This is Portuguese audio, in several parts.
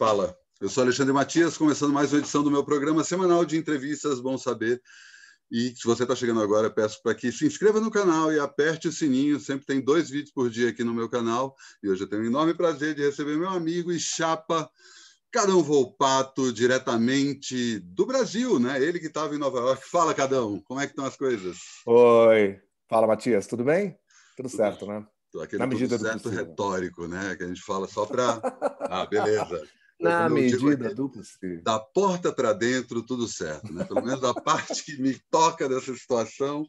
Fala, eu sou Alexandre Matias, começando mais uma edição do meu programa semanal de entrevistas Bom Saber. E se você está chegando agora, peço para que se inscreva no canal e aperte o sininho. Sempre tem dois vídeos por dia aqui no meu canal. E hoje eu tenho o enorme prazer de receber meu amigo e chapa Cadão Volpato, diretamente do Brasil, né? Ele que estava em Nova York. Fala, Cadão, como é que estão as coisas? Oi, fala, Matias, tudo bem? Tudo, tudo certo, bem. né? Aquele Na medida do certo retórico, né? Que a gente fala só para. Ah, beleza. Na medida aqui, do possível. Da porta para dentro, tudo certo, né? Pelo menos a parte que me toca dessa situação.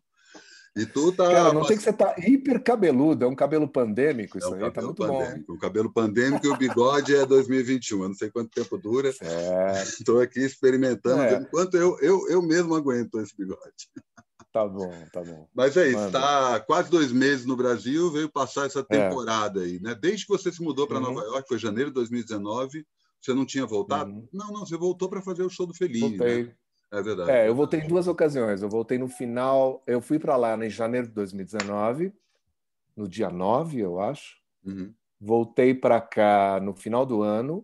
E tu tá. Cara, não tem que você tá hiper cabeludo, é um cabelo pandêmico isso é um aí, tá muito pandêmico. bom. É o cabelo pandêmico e o bigode é 2021, eu não sei quanto tempo dura. Estou aqui experimentando, é. enquanto eu, eu, eu mesmo aguento esse bigode. Tá bom, tá bom. Mas é isso, está quase dois meses no Brasil, veio passar essa é. temporada é. aí, né? Desde que você se mudou para uhum. Nova York, foi janeiro de 2019, você não tinha voltado? Uhum. Não, não, você voltou para fazer o show do Felipe. Né? Voltei. Né? É verdade. É, eu voltei em duas ocasiões. Eu voltei no final, eu fui para lá em janeiro de 2019, no dia 9, eu acho. Uhum. Voltei para cá no final do ano,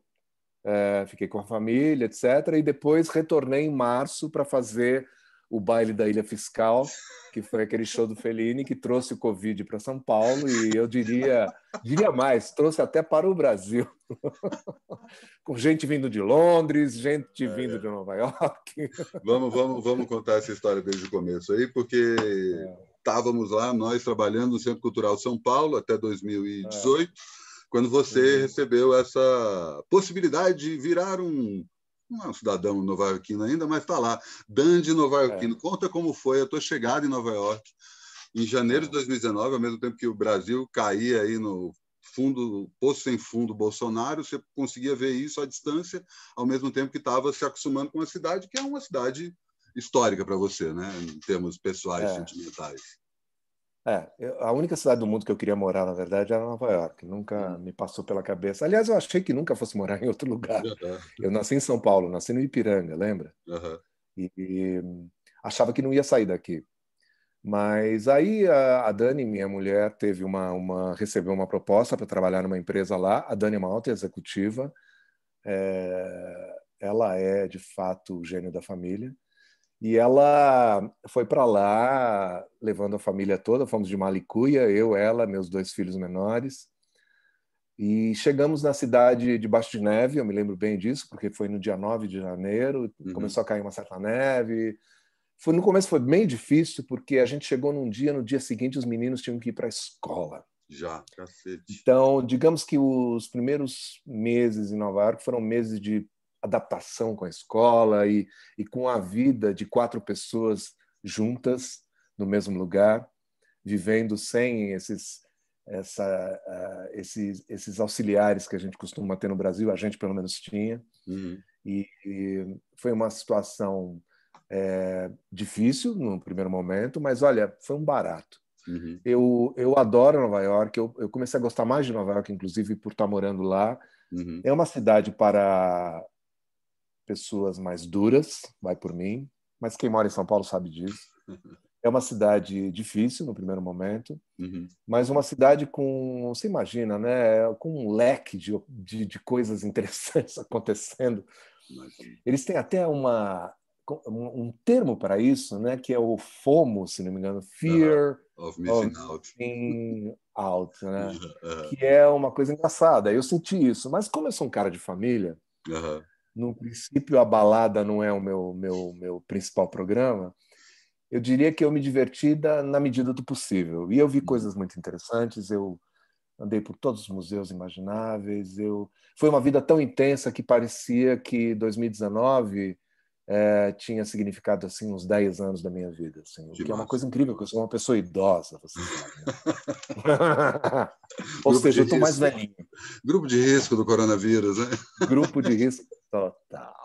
é, fiquei com a família, etc. E depois retornei em março para fazer o baile da Ilha Fiscal, que foi aquele show do Fellini que trouxe o Covid para São Paulo e eu diria, diria mais, trouxe até para o Brasil. Com gente vindo de Londres, gente é, vindo é. de Nova York. Vamos, vamos, vamos contar essa história desde o começo aí, porque é. estávamos é. lá nós trabalhando no Centro Cultural São Paulo até 2018, é. quando você recebeu essa possibilidade de virar um não é um cidadão novaiorquino ainda, mas está lá. Dandy novaiorquino. É. Conta como foi a tua chegada em Nova York em janeiro de 2019, é. ao mesmo tempo que o Brasil caía aí no fundo, poço sem fundo Bolsonaro, você conseguia ver isso à distância, ao mesmo tempo que estava se acostumando com a cidade, que é uma cidade histórica para você, né, em termos pessoais, é. sentimentais. É, a única cidade do mundo que eu queria morar, na verdade, era Nova York. Nunca hum. me passou pela cabeça. Aliás, eu achei que nunca fosse morar em outro lugar. Uhum. Eu nasci em São Paulo, nasci no Ipiranga, lembra? Uhum. E, e, achava que não ia sair daqui. Mas aí a, a Dani, minha mulher, teve uma, uma recebeu uma proposta para trabalhar numa empresa lá. A Dani é uma alta executiva. É, ela é de fato o gênio da família e ela foi para lá, levando a família toda, fomos de Malicuia, eu, ela, meus dois filhos menores. E chegamos na cidade de Baixo de Neve, eu me lembro bem disso, porque foi no dia 9 de janeiro, uhum. começou a cair uma certa neve. Foi, no começo foi bem difícil, porque a gente chegou num dia, no dia seguinte os meninos tinham que ir para a escola. Já, cacete. Então, digamos que os primeiros meses em Nova York foram meses de adaptação com a escola e, e com a vida de quatro pessoas juntas no mesmo lugar, vivendo sem esses, essa, uh, esses, esses auxiliares que a gente costuma ter no Brasil, a gente pelo menos tinha. Uhum. E, e, foi uma situação é, difícil no primeiro momento, mas olha, foi um barato. Uhum. Eu, eu adoro Nova York, eu, eu comecei a gostar mais de Nova York, inclusive, por estar morando lá. Uhum. É uma cidade para pessoas mais duras, vai por mim, mas quem mora em São Paulo sabe disso. É uma cidade difícil no primeiro momento, uhum. mas uma cidade com, você imagina, né? Com um leque de, de, de coisas interessantes acontecendo. Eles têm até uma um termo para isso, né? Que é o FOMO, se não me engano, Fear of Missing of Out, missing out né? Que é uma coisa engraçada. Eu senti isso, mas como eu sou um cara de família, no princípio a balada não é o meu, meu, meu principal programa, eu diria que eu me diverti da, na medida do possível. E eu vi uhum. coisas muito interessantes, eu andei por todos os museus imagináveis, eu foi uma vida tão intensa que parecia que 2019 é, tinha significado assim uns 10 anos da minha vida, assim, que, é uma coisa incrível, porque eu sou uma pessoa idosa, você sabe. Né? Ou seja, eu estou mais velhinho. Grupo de risco do coronavírus, né? Grupo de risco total.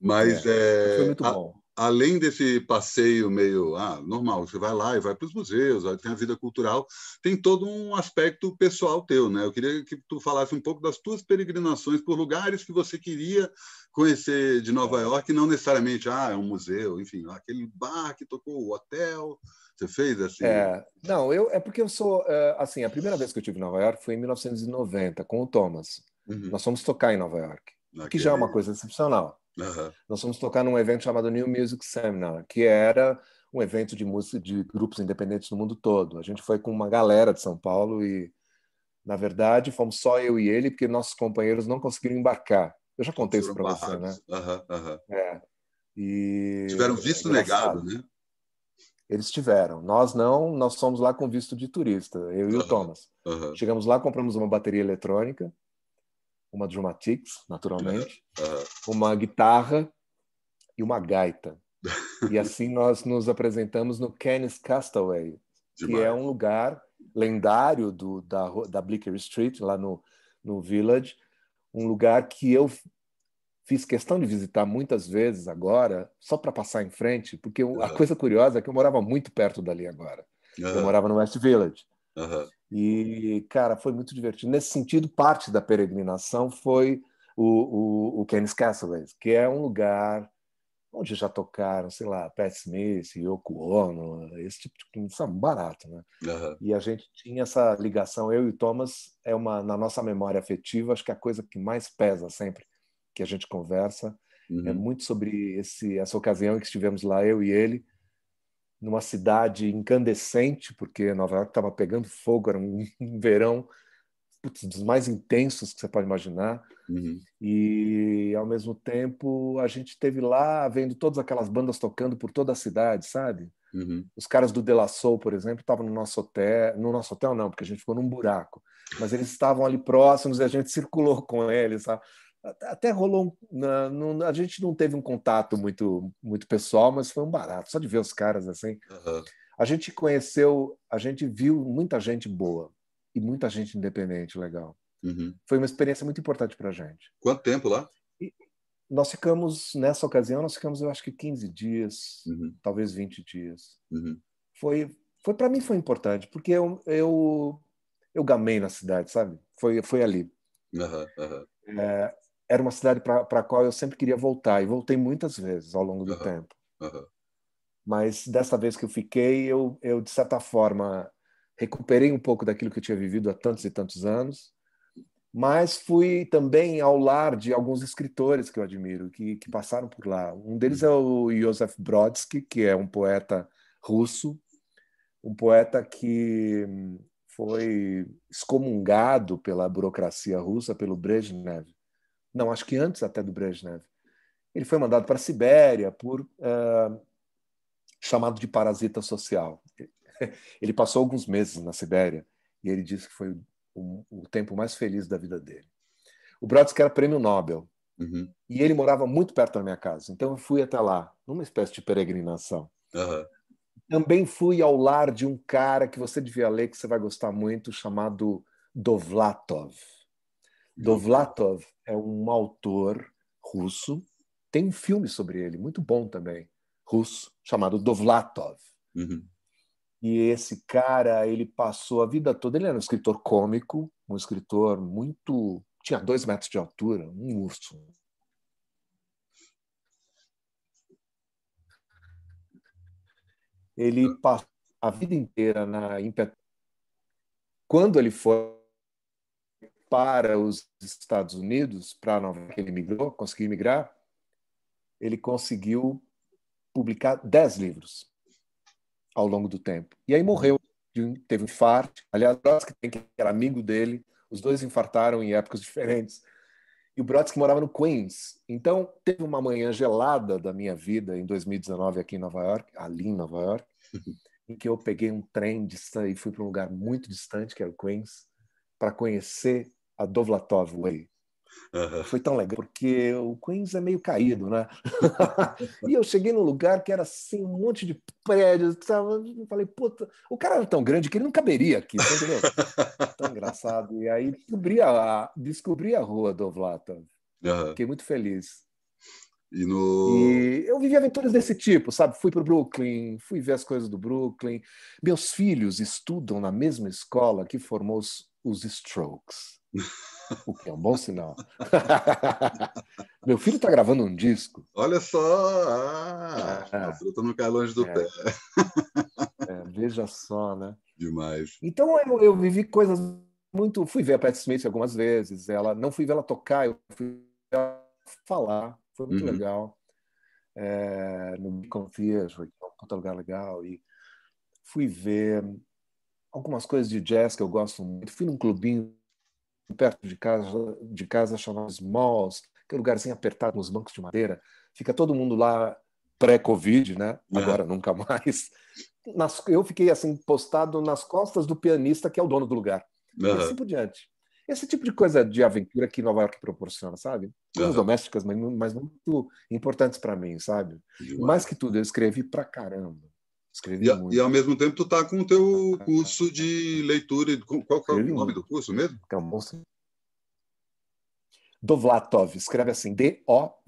Mas é, é... foi muito a... bom além desse passeio meio ah, normal, você vai lá e vai para os museus, tem a vida cultural, tem todo um aspecto pessoal teu, né? Eu queria que tu falasse um pouco das tuas peregrinações por lugares que você queria conhecer de Nova York, não necessariamente ah, é um museu, enfim, aquele bar que tocou o hotel. Você fez assim? É, não, eu é porque eu sou eh, assim, a primeira vez que eu tive em Nova York foi em 1990 com o Thomas. Uhum. Nós fomos tocar em Nova York, okay. Ah, que já é uma coisa excepcional. Uhum. Nós fomos tocar num evento chamado New Music Seminar, que era um evento de música de grupos independentes no mundo todo. A gente foi com uma galera de São Paulo e, na verdade, fomos só eu e ele, porque nossos companheiros não conseguiram embarcar. Eu já contei isso para você, né? Uhum, uhum. É. E... Tiveram visto é negado, né? Eles tiveram. Nós não, nós fomos lá com visto de turista, eu e o Thomas. Chegamos lá, compramos uma bateria eletrônica uma Dramatics, naturalmente, é, uma guitarra e uma gaita. E assim nós nos apresentamos no Kenneth Castaway, Demais. que é um lugar lendário do, da, da Bleecker Street, lá no, no Village, um lugar que eu fiz questão de visitar muitas vezes agora, só para passar em frente, porque uhum. a coisa curiosa é que eu morava muito perto dali agora. Uhum. Eu morava no West Village. Uhum. E, cara, foi muito divertido. Nesse sentido, parte da peregrinação foi o, o, o Kenny's Castleways, que é um lugar onde já tocaram, sei lá, Pat Smith, Yoko Ono, esse tipo de coisa barato, né? Uhum. E a gente tinha essa ligação, eu e o Thomas, é uma na nossa memória afetiva, acho que a coisa que mais pesa sempre que a gente conversa é uhum. é muito sobre esse essa ocasião em que estivemos lá eu e ele numa cidade incandescente, porque Nova York estava pegando fogo, era um, verão putz, dos mais intensos que você pode imaginar. Uhum. E, ao mesmo tempo, a gente teve lá vendo todas aquelas bandas tocando por toda a cidade, sabe? Uhum. Os caras do De La Soul, por exemplo, estavam no nosso hotel, no nosso hotel não, porque a gente ficou num buraco, mas eles estavam ali próximos e a gente circulou com eles, sabe? até rolou um, a gente não teve um contato muito muito pessoal mas foi um barato só de ver os caras assim uhum. a gente conheceu a gente viu muita gente boa e muita gente independente legal uhum. foi uma experiência muito importante para gente quanto tempo lá e nós ficamos nessa ocasião nós ficamos eu acho que 15 dias uhum. talvez 20 dias uhum. foi foi para mim foi importante porque eu, eu eu gamei na cidade sabe foi foi ali é, era uma cidade para a qual eu sempre queria voltar, e voltei muitas vezes ao longo do uhum. tempo. Mas dessa vez que eu fiquei, eu, eu, de certa forma, recuperei um pouco daquilo que eu tinha vivido há tantos e tantos anos, mas fui também ao lar de alguns escritores que eu admiro, que, que passaram por lá. Um deles é o Josef Brodsky, que é um poeta russo, um poeta que foi excomungado pela burocracia russa, pelo Brezhnev não, acho que antes até do Brezhnev. Ele foi mandado para a Sibéria por uh, chamado de parasita social. Ele passou alguns meses na Sibéria e ele disse que foi o, o tempo mais feliz da vida dele. O Brodsky era prêmio Nobel uhum. e ele morava muito perto da minha casa, então eu fui até lá, numa espécie de peregrinação. Uhum. Também fui ao lar de um cara que você devia ler, que você vai gostar muito, chamado Dovlatov. Dovlatov é um autor russo, tem um filme sobre ele, muito bom também, russo, chamado Dovlatov. Uhum. E esse cara, ele passou a vida toda, ele era um escritor cômico, um escritor muito. tinha dois metros de altura, um urso. Ele ah. passou a vida inteira na Quando ele foi para os Estados Unidos, para Nova York, ele migrou, conseguiu migrar, ele conseguiu publicar dez livros ao longo do tempo. E aí morreu, teve um infarto. Aliás, Brodsky que era amigo dele, os dois infartaram em épocas diferentes. E o Brodsky morava no Queens. Então, teve uma manhã gelada da minha vida em 2019 aqui em Nova York, ali em Nova York, uhum. em que eu peguei um trem e fui para um lugar muito distante, que era o Queens, para conhecer a Dovlatov Way. Uhum. Foi tão legal, porque o Queens é meio caído, né? e eu cheguei num lugar que era assim, um monte de prédios. Tava, falei, puta, o cara era tão grande que ele não caberia aqui, entendeu? tão engraçado. E aí descobri a, descobri a rua do Vlata. Uhum. Fiquei muito feliz. E, no... e eu vivi aventuras desse tipo, sabe? Fui para o Brooklyn, fui ver as coisas do Brooklyn. Meus filhos estudam na mesma escola que formou os, os Strokes. O que é um bom sinal. Meu filho está gravando um disco. Olha só! Ah, ah, a fruta não longe do é. pé. É, veja só, né? Demais. Então eu, eu vivi coisas muito. Fui ver a Pat Smith algumas vezes. Ela não fui ver ela tocar, eu fui ver ela falar. Foi muito uhum. legal. É, no Beacon foi um outro lugar legal. E fui ver algumas coisas de jazz que eu gosto muito. Fui num clubinho perto de casa, de casa chamados malls, que é um lugarzinho apertado nos bancos de madeira. Fica todo mundo lá pré-Covid, né? Agora, nunca mais. Nas, eu fiquei assim, postado nas costas do pianista, que é o dono do lugar. Uhum. E assim por diante. Esse tipo de coisa de aventura que Nova York proporciona, sabe? Coisas uhum. domésticas, mas, mas muito importantes para mim, sabe? Mais que tudo, eu escrevi para caramba. Escrevi e, muito. E ao mesmo tempo tu tá com o teu tá, tá, tá. curso de leitura. Qual, qual é o nome do curso mesmo? É um Dovlatov, escreve assim, D-O-V-L-A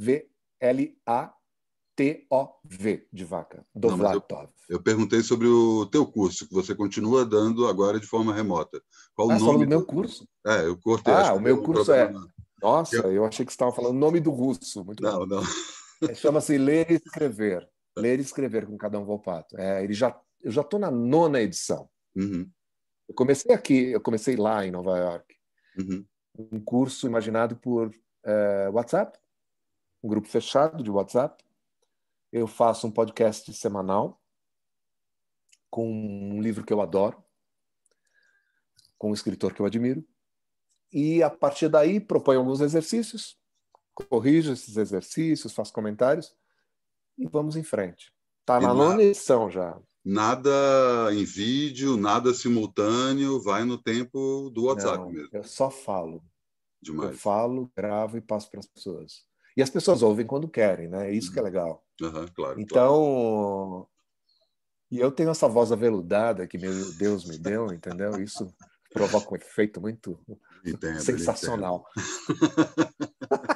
T-O-V de vaca, Dovlatov. Eu, eu, perguntei sobre o teu curso, que você continua dando agora de forma remota. Qual ah, é o nome do meu curso? É, eu cortei. Ah, o meu é curso é... Nossa, eu... É- eu... achei que você estava falando o nome do russo. Muito não, bom. não. É, Chama-se Ler e Escrever. Ler e escrever com cada um Volpato. É, ele já, eu já estou na nona edição. Uhum. Eu comecei aqui, eu comecei lá em Nova York. Uhum. Um curso imaginado por é, WhatsApp, um grupo fechado de WhatsApp. Eu faço um podcast semanal com um livro que eu adoro, com um escritor que eu admiro. E a partir daí proponho alguns exercícios, corrijo esses exercícios, faço comentários e vamos em frente. Está na nona edição já. Nada em vídeo, nada simultâneo, vai no tempo do WhatsApp Não, mesmo. Eu só falo. Demais. Eu falo, gravo e passo para as pessoas. E as pessoas ouvem quando querem, né? É isso que é uhum. legal. Uhum, claro, então, claro. e eu tenho essa voz aveludada que meu Deus me deu, entendeu? Isso provoca um efeito muito entendo, sensacional.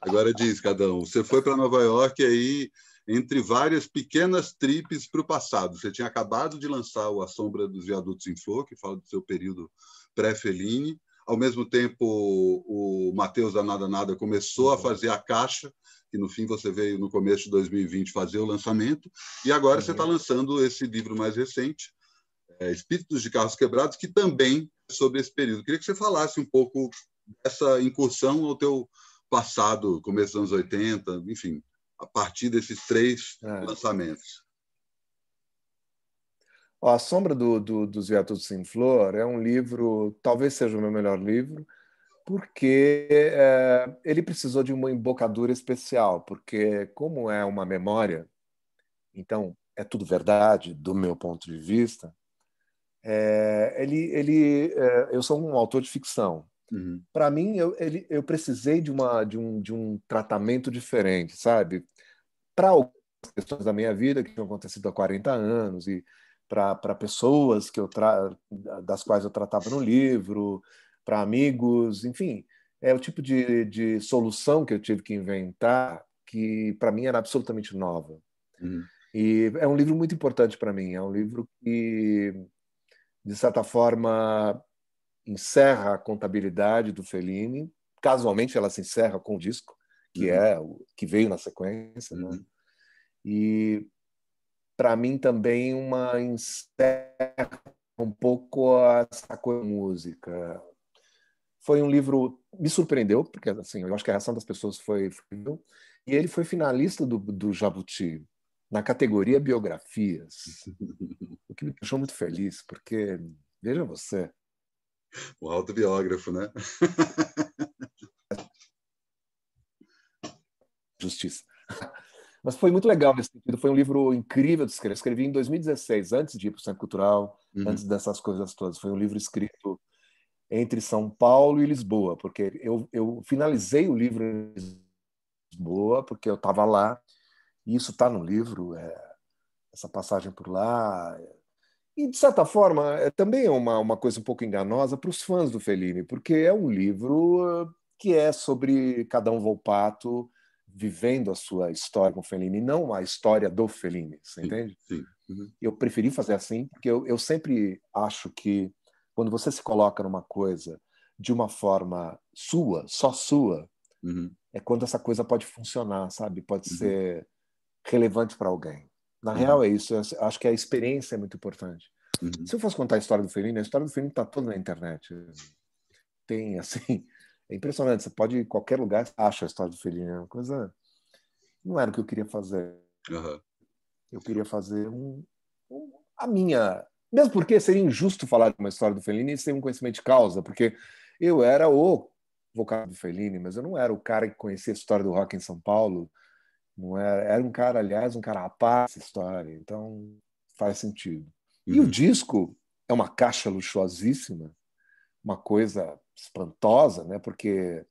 Agora diz Cadão, Você foi para Nova York aí entre várias pequenas tripes para o passado. Você tinha acabado de lançar o A Sombra dos Viadutos em Flor, que fala do seu período pré feline Ao mesmo tempo, o Matheus da Nada Nada começou a uhum. fazer a caixa, que no fim você veio no começo de 2020 fazer o lançamento. E agora você está uhum. lançando esse livro mais recente, é, Espíritos de Carros Quebrados, que também é sobre esse período. Queria que você falasse um pouco dessa incursão ao teu passado, começo dos anos 80, enfim, a partir desses três é. lançamentos. Ó, a Sombra do, do, dos Viadutos Sem Flor é um livro, talvez seja o meu melhor livro, porque é, ele precisou de uma embocadura especial, porque como é uma memória, então é tudo verdade do meu ponto de vista. É, ele, ele, é, eu sou um autor de ficção, Uhum. Para mim, eu, ele, eu precisei de, uma, de, um, de um tratamento diferente, sabe? Para algumas questões da minha vida que tinham acontecido há 40 anos e para pessoas que eu tra... das quais eu tratava no livro, para amigos, enfim, é o tipo de, de solução que eu tive que inventar que para mim era absolutamente nova. Uhum. E é um livro muito importante para mim, é um livro que de certa forma encerra a contabilidade do Fellini. Casualmente, ela se encerra com o disco, que uhum. é o que veio na sequência. Né? Uhum. Né? E para mim também uma encerra um pouco essa coisa música. Foi um livro me surpreendeu porque assim eu acho que a reação das pessoas foi, foi e ele foi finalista do, do Jabuti na categoria biografias, o que me deixou muito feliz porque veja você o autobiógrafo, né? Justiça. Mas foi muito legal nesse sentido. Foi um livro incrível de escrever. Eu escrevi em 2016, antes de ir para o Centro Cultural, uhum. antes dessas coisas todas. Foi um livro escrito entre São Paulo e Lisboa, porque eu, eu finalizei o livro em Lisboa, porque eu estava lá. E isso está no livro, é, essa passagem por lá, e, de certa forma, é, também é uma, uma coisa um pouco enganosa para os fãs do Fellini, porque é um livro ah, que é sobre cada um Volpato vivendo a sua história com o Fellini, não a história do Fellini, você sim, entende? Sim. Uhum. Eu preferi fazer assim, porque eu, eu sempre acho que quando você se coloca numa coisa de uma forma sua, só sua, uhum. é quando essa coisa pode funcionar, sabe? Pode uhum. ser relevante para alguém. Na uhum. real, é isso. Eu acho que a experiência é muito importante. Uhum. Se eu fosse contar a história do Felini a história do Felini está toda na internet. Tem, assim. É impressionante. Você pode ir em qualquer lugar e acha a história do Felini É uma coisa. Não era o que eu queria fazer. Uhum. Eu queria fazer um, um, a minha. Mesmo porque seria injusto falar de uma história do Felini sem um conhecimento de causa, porque eu era o vocal do Fellini, mas eu não era o cara que conhecia a história do rock em São Paulo não era, era um cara, aliás, um cara rapaz história, então faz sentido. E uhum. o disco é uma caixa luxuosíssima, uma coisa espantosa, né? Porque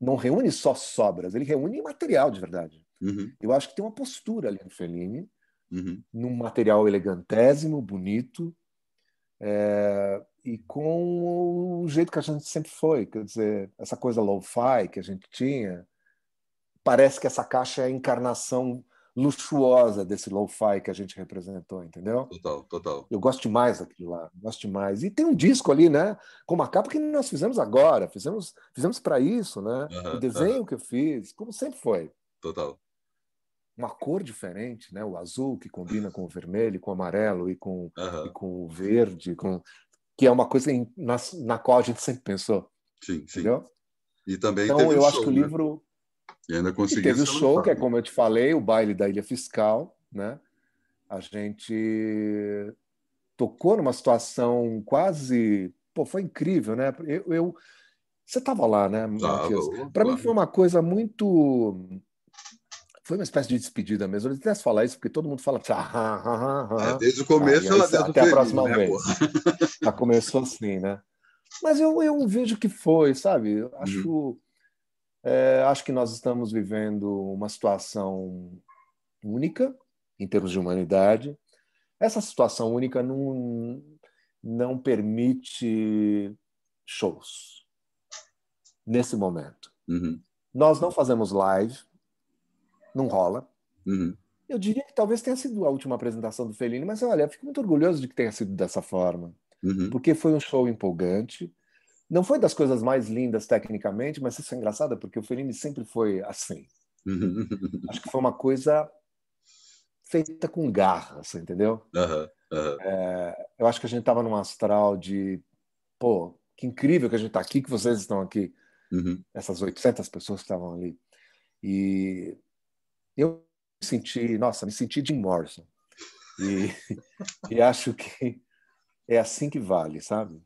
não reúne só sobras, ele reúne material de verdade. Uhum. Eu acho que tem uma postura ali no Fellini, uhum. num material elegantésimo, bonito, é, e com o jeito que a gente sempre foi, quer dizer, essa coisa low-fi que a gente tinha, parece que essa caixa é a encarnação luxuosa desse lo-fi que a gente representou, entendeu? Total, total. Eu gosto demais daquilo lá, gosto demais. E tem um disco ali, né? Com uma capa que nós fizemos agora, fizemos, fizemos para isso, né? o desenho que eu fiz, como sempre foi. Total. Uma cor diferente, né? O azul que combina com o vermelho, com o amarelo e com, e com o verde, com... que é uma coisa em, na, na qual a gente sempre pensou. Sim, sim. Entendeu? E também então eu um acho show, que o né? livro e ainda teve o show, que é como eu te falei, o baile da Ilha Fiscal, né? A gente tocou numa situação quase. Pô, foi incrível, né? Eu. eu... Você estava lá, né, Para mim foi uma coisa muito foi uma espécie de despedida mesmo. Eu até falar isso, porque todo mundo fala. Ah, ah, ah, é, desde o começo aí, até, até a próxima né, vez. Já começou assim, né? Mas eu, eu vejo que foi, sabe? Uhum. Acho. Uhum. É, acho que nós estamos vivendo uma situação única em termos de humanidade. Essa situação única não, não permite shows nesse momento. Uhum. Nós não fazemos live, não rola. Uhum. Eu diria que talvez tenha sido a última apresentação do Felini, mas olha, eu fico muito orgulhoso de que tenha sido dessa forma, uhum. porque foi um show empolgante não foi das coisas mais lindas tecnicamente, mas isso é engraçado porque o Fellini sempre foi assim. Acho que foi uma coisa feita com garra, você entendeu? É, eu acho que a gente estava num astral de, pô, que incrível que a gente está aqui, que vocês estão aqui, uhum. essas 800 pessoas que estavam ali. E eu me senti, nossa, me senti de Morrison. E, e acho que é assim que vale, sabe?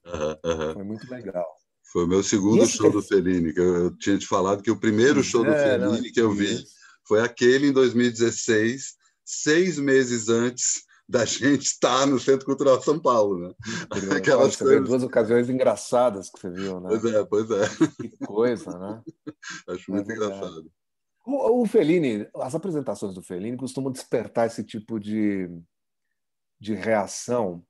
Uhum, Foi muito legal. Foi o meu segundo show do Fellini, que eu, tinha te falado que o primeiro show do é, Fellini não, que eu vi foi aquele em 2016, seis meses antes da gente estar no Centro Cultural São Paulo, né? Incrível. Aquelas Nossa, coisas... duas ocasiões engraçadas que você viu, né? Pois é, pois é. Que coisa, né? Acho é muito é engraçado. O, o Fellini, as apresentações do Fellini costumam despertar esse tipo de, de reação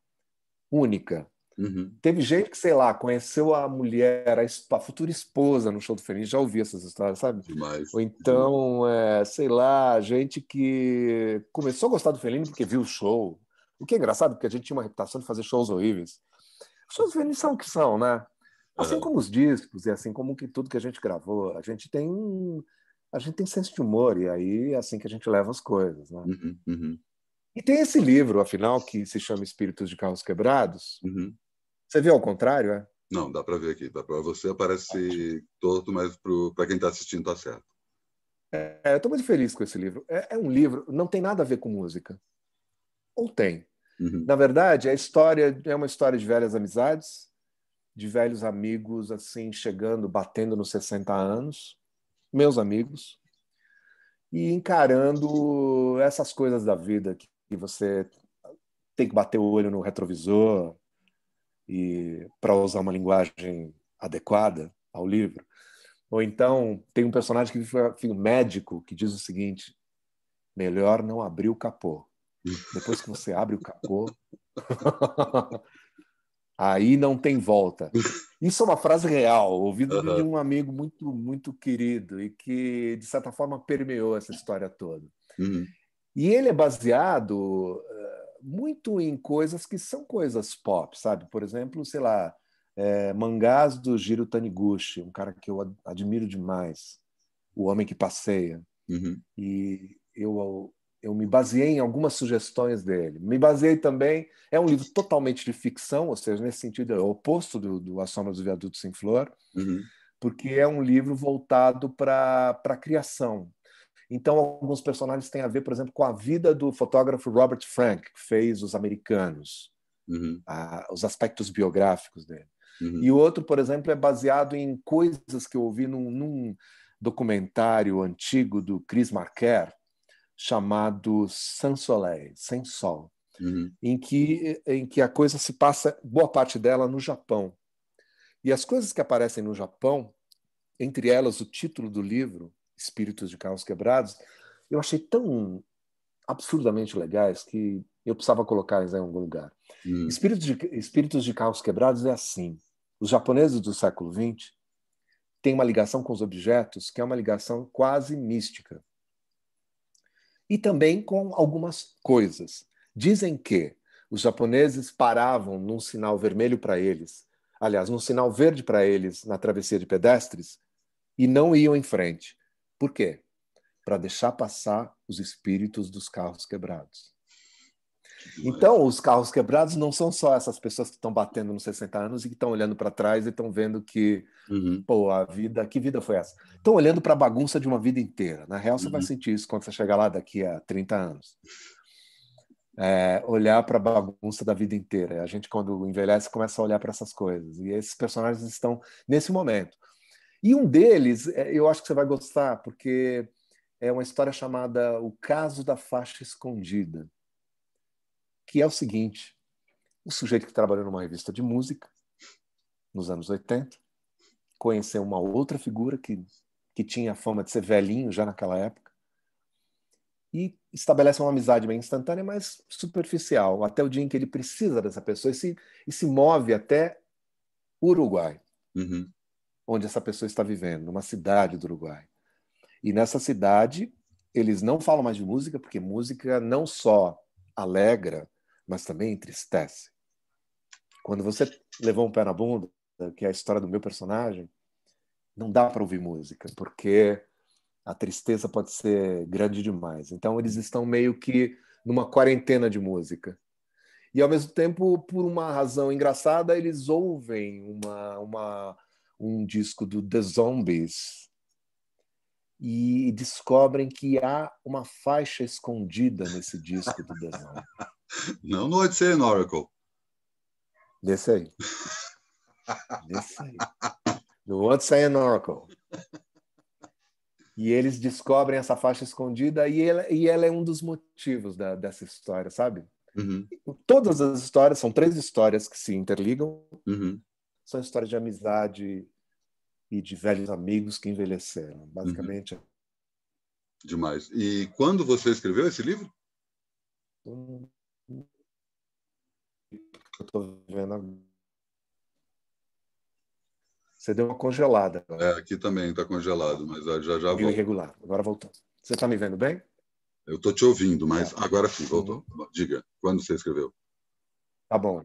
única. Uhum. Teve gente que, sei lá, conheceu a mulher, a, a futura esposa no show do Feliz, já ouvi essas histórias, sabe? Demais. Ou então, é, sei lá, gente que começou a gostar do Fellini porque viu o show. O que é engraçado, porque a gente tinha uma reputação de fazer shows horríveis. Os shows do Fellini são o que são, né? Assim uhum. como os discos e assim como que tudo que a gente gravou, a gente tem um, a gente tem senso de humor e aí é assim que a gente leva as coisas, né? Uhum, uhum. E tem esse livro, afinal, que se chama Espíritos de Carros Quebrados. Uhum. Você viu ao contrário, é? Não, dá para ver aqui. Dá para você aparece torto, mas para quem está assistindo está certo. É, Estou muito feliz com esse livro. É, é, um livro, não tem nada a ver com música. Ou tem. Uhum. Na verdade, a é história é uma história de velhas amizades, de velhos amigos assim chegando, batendo nos 60 anos, meus amigos, e encarando essas coisas da vida que e você tem que bater o olho no retrovisor e para usar uma linguagem adequada ao livro. Ou então tem um personagem que foi um médico que diz o seguinte: melhor não abrir o capô. Depois que você abre o capô, aí não tem volta. Isso é uma frase real, ouvida uhum. de um amigo muito muito querido e que de certa forma permeou essa história toda. Uhum. E ele é baseado eh, muito em coisas que são coisas pop, sabe? Por exemplo, sei lá, é, mangás do Jiro Taniguchi, um cara que eu admiro demais, O Homem que Passeia. Uhum. E eu, eu me baseei em algumas sugestões dele. Me baseei também. É um livro totalmente de ficção, ou seja, nesse sentido, é o oposto do, do A Sombra dos Viadutos em Flor, uhum. porque é um livro voltado para a criação, então, alguns personagens têm a ver, por exemplo, com a vida do fotógrafo Robert Frank, que fez Os Americanos, uhum. a, os aspectos biográficos dele. Uhum. E o outro, por exemplo, é baseado em coisas que eu ouvi num, num documentário antigo do Chris Marker, chamado Sans Soleil, Sem Sol, uhum. em, que, em que a coisa se passa, boa parte dela, no Japão. E as coisas que aparecem no Japão, entre elas o título do livro, Espíritos de Carros Quebrados, eu achei tão absurdamente legais que eu precisava colocar eles em algum lugar. Hum. Espíritos, de, Espíritos de Carros Quebrados é assim. Os japoneses do século XX têm uma ligação com os objetos que é uma ligação quase mística. E também com algumas coisas. Dizem que os japoneses paravam num sinal vermelho para eles, aliás, num sinal verde para eles na travessia de pedestres, e não iam em frente. Por quê? Para deixar passar os espíritos dos carros quebrados. Então, os carros quebrados não são só essas pessoas que estão batendo nos 60 anos e que estão olhando para trás e estão vendo que, uhum. pô, a vida, que vida foi essa? Estão olhando para a bagunça de uma vida inteira. Na real, você uhum. vai sentir isso quando você chegar lá daqui a 30 anos. É, olhar para a bagunça da vida inteira. A gente, quando envelhece, começa a olhar para essas coisas. E esses personagens estão nesse momento. E um deles, é, eu acho que você vai gostar, porque é uma história chamada O Caso da Faixa Escondida, que é o seguinte: o sujeito que trabalhou numa revista de música nos anos 80 conheceu uma outra figura que, que tinha a fama de ser velhinho já naquela época e estabelece uma amizade bem instantânea, mas superficial, até o dia em que ele precisa dessa pessoa e se, e se move até Uruguai. Uhum onde essa pessoa está vivendo, numa cidade do Uruguai. E nessa cidade, eles não falam mais de música, porque música não só alegra, mas também entristece. Quando você levou um pé na bunda, que é a história do meu personagem, não dá para ouvir música, porque a tristeza pode ser grande demais. Então eles estão meio que numa quarentena de música. E ao mesmo tempo, por uma razão engraçada, eles ouvem uma, uma um disco do The Zombies e descobrem que há uma faixa escondida nesse disco do The Zombies. Não no Odyssey Oracle. Desse aí. Desse aí. No Odyssey Oracle. E eles descobrem essa faixa escondida e ela, e ela é um dos motivos da, dessa história, sabe? Uhum. Todas as histórias, são três histórias que se interligam. Uhum são histórias de amizade e de velhos amigos que envelheceram, uhum. basicamente. Uhum. Demais. E quando você escreveu esse livro? Hum. Eu estou vendo agora. Você deu uma congelada. É, aqui também está congelado, mas já já volto. irregular. Agora voltando. Você está me vendo bem? Eu estou te ouvindo, mas é. agora sim, voltou. Uhum. Diga, quando você escreveu? Tá bom.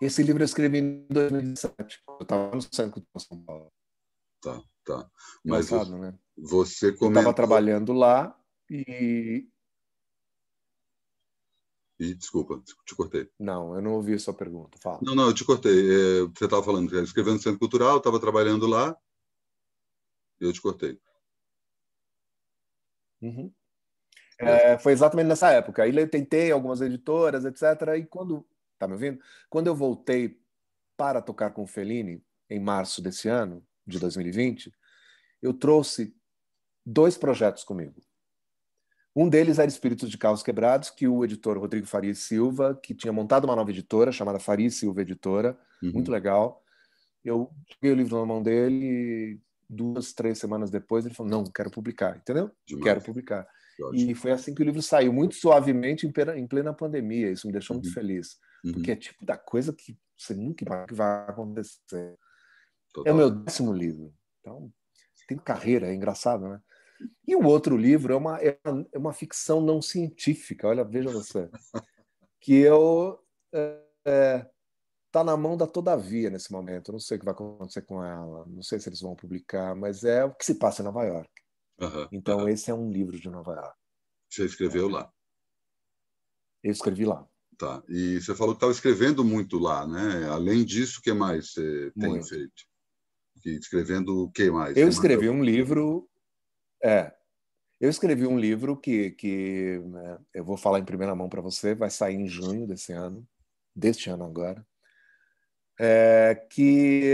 Esse livro eu escrevi em 2007. Eu estava no Centro de São Paulo. Tá, tá. Mas você, né? você comentou... Estava trabalhando lá e... E, desculpa, te cortei. Não, eu não ouvi a sua pergunta. Fala. Não, não, eu te cortei. É, você estava falando, escrevendo no Centro Cultural, estava trabalhando lá, e eu te cortei. Uhum. É, foi exatamente nessa época. Aí eu tentei algumas editoras, etc. E quando Tá me ouvindo? Quando eu voltei para tocar com o Fellini, em março desse ano, de 2020, eu trouxe dois projetos comigo. Um deles era Espíritos de Carros Quebrados, que o editor Rodrigo Faria Silva, que tinha montado uma nova editora chamada Faria Silva Editora, uhum. muito legal. Eu peguei o livro na mão dele e duas, três semanas depois ele falou: Não, quero publicar, entendeu? Demais. Quero publicar. Ótimo. E foi assim que o livro saiu, muito suavemente em plena pandemia. Isso me deixou uhum. muito feliz. Uhum. Porque é tipo da coisa que você nunca imagina que vai acontecer. Total. É o meu décimo livro. Então, tem carreira, é engraçado, né? E o outro livro é uma, é uma, é uma ficção não científica, olha, veja você. que eu. É, é, tá na mão da Todavia nesse momento. Eu não sei o que vai acontecer com ela, não sei se eles vão publicar, mas é o que se passa em Nova York. Uhum, então, uhum. esse é um livro de Nova York. Você escreveu é. lá? Eu escrevi lá. Tá. E você falou que estava tá escrevendo muito lá, né? Além disso, o que mais você tem muito. feito? E escrevendo o que mais? Eu escrevi um livro. É. Eu escrevi um livro que, que né, eu vou falar em primeira mão para você, vai sair em junho desse ano, deste ano agora, é, que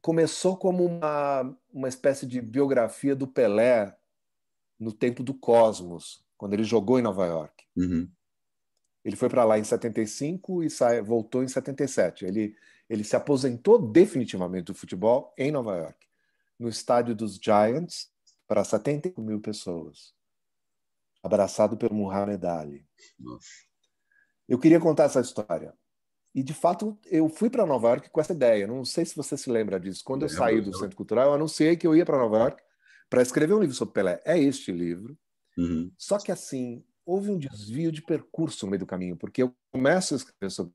começou como uma, uma espécie de biografia do Pelé no tempo do Cosmos, quando ele jogou em Nova York. Uhum. Ele foi para lá em 75 e sai, voltou em 77. Ele, ele se aposentou definitivamente do futebol em Nova York, no estádio dos Giants, para 75 mil pessoas, abraçado pelo Muhammad Ali. Eu queria contar essa história. E, de fato, eu fui para Nova York com essa ideia. Não sei se você se lembra disso. Quando eu, eu saí do Centro Cultural, eu anunciei que eu ia para Nova York para escrever um livro sobre Pelé. É este livro. Uhum. Só que, assim, houve um desvio de percurso no meio do caminho, porque eu começo a escrever sobre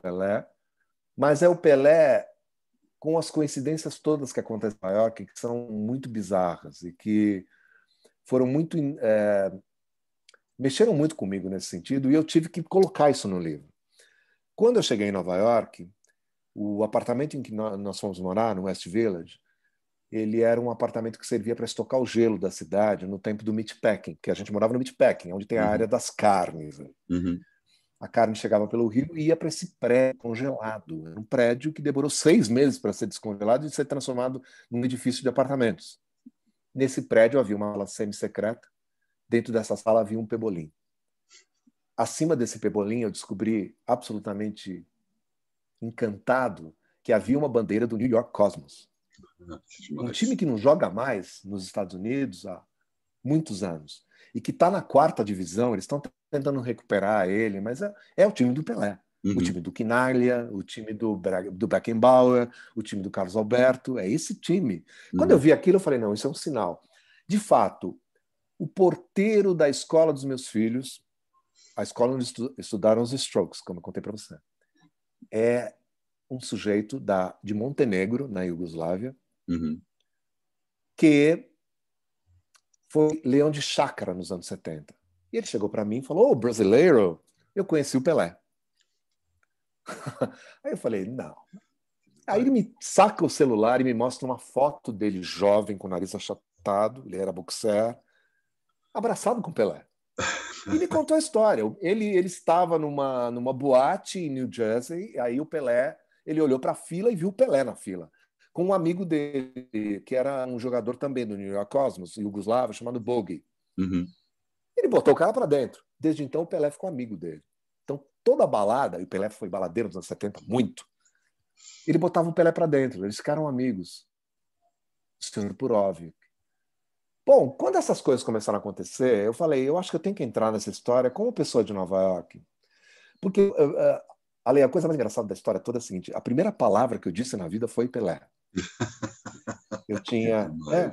Pelé, mas é o Pelé com as coincidências todas que acontecem em Nova York, que são muito bizarras e que foram muito. É, mexeram muito comigo nesse sentido e eu tive que colocar isso no livro. Quando eu cheguei em Nova York, o apartamento em que nós fomos morar, no West Village, ele era um apartamento que servia para estocar o gelo da cidade no tempo do meatpacking, que a gente morava no meatpacking, onde tem a uhum. área das carnes. Né? Uhum. A carne chegava pelo rio e ia para esse prédio congelado. Era um prédio que demorou seis meses para ser descongelado e ser transformado num edifício de apartamentos. Nesse prédio havia uma sala semi-secreta. Dentro dessa sala havia um pebolim. Acima desse pebolim, eu descobri absolutamente encantado que havia uma bandeira do New York Cosmos. Um time que não joga mais nos Estados Unidos há muitos anos e que está na quarta divisão, eles estão tentando recuperar ele, mas é, é o time do Pelé. Uhum. O time do Quinalha, o time do, do Beckenbauer, o time do Carlos Alberto, é esse time. Uhum. Quando eu vi aquilo, eu falei: não, isso é um sinal. De fato, o porteiro da escola dos meus filhos, a escola onde estudaram os Strokes, como eu contei para você, é um sujeito da, de Montenegro, na Iugoslávia, uhum. que foi leão de chácara nos anos 70. E ele chegou para mim e falou: Ô, oh, brasileiro, eu conheci o Pelé. Aí eu falei: não. Aí ele me saca o celular e me mostra uma foto dele jovem, com o nariz achatado, ele era boxer, abraçado com o Pelé. E me contou a história. Ele, ele estava numa, numa boate em New Jersey, aí o Pelé ele olhou para a fila e viu o Pelé na fila, com um amigo dele, que era um jogador também do New York Cosmos, Yugoslavo, chamado Bogue. Uhum. Ele botou o cara para dentro. Desde então, o Pelé ficou amigo dele. Então, toda balada, e o Pelé foi baladeiro nos anos 70, muito, ele botava o Pelé para dentro. Eles ficaram amigos. Senhor por óbvio. Bom, quando essas coisas começaram a acontecer, eu falei, eu acho que eu tenho que entrar nessa história como pessoa de Nova York. Porque eh, eh, Ale, a coisa mais engraçada da história toda é a seguinte: a primeira palavra que eu disse na vida foi Pelé. Eu tinha. É, é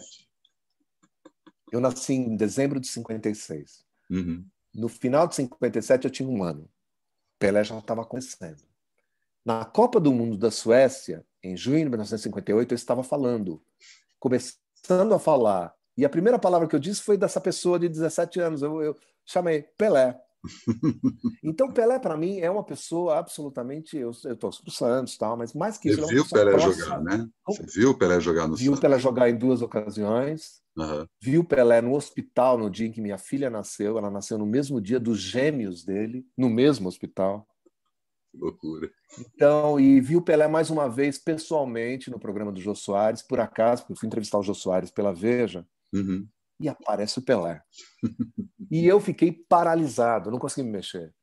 eu nasci em dezembro de 56. Uhum. No final de 57, eu tinha um ano. Pelé já estava acontecendo. Na Copa do Mundo da Suécia, em junho de 1958, eu estava falando, começando a falar. E a primeira palavra que eu disse foi dessa pessoa de 17 anos. Eu, eu chamei Pelé. Então, Pelé, para mim, é uma pessoa absolutamente. Eu torço para o Santos tal, mas mais que Você é viu o Pelé próxima. jogar, né? Você viu o Pelé jogar no Viu o Pelé jogar em duas ocasiões. Uhum. Viu o Pelé no hospital no dia em que minha filha nasceu. Ela nasceu no mesmo dia dos gêmeos dele, no mesmo hospital. Que loucura. Então, e vi o Pelé mais uma vez pessoalmente no programa do Jô Soares, por acaso, porque eu fui entrevistar o Jô Soares pela Veja. Uhum e aparece o Pelé. E eu fiquei paralisado, não consegui me mexer.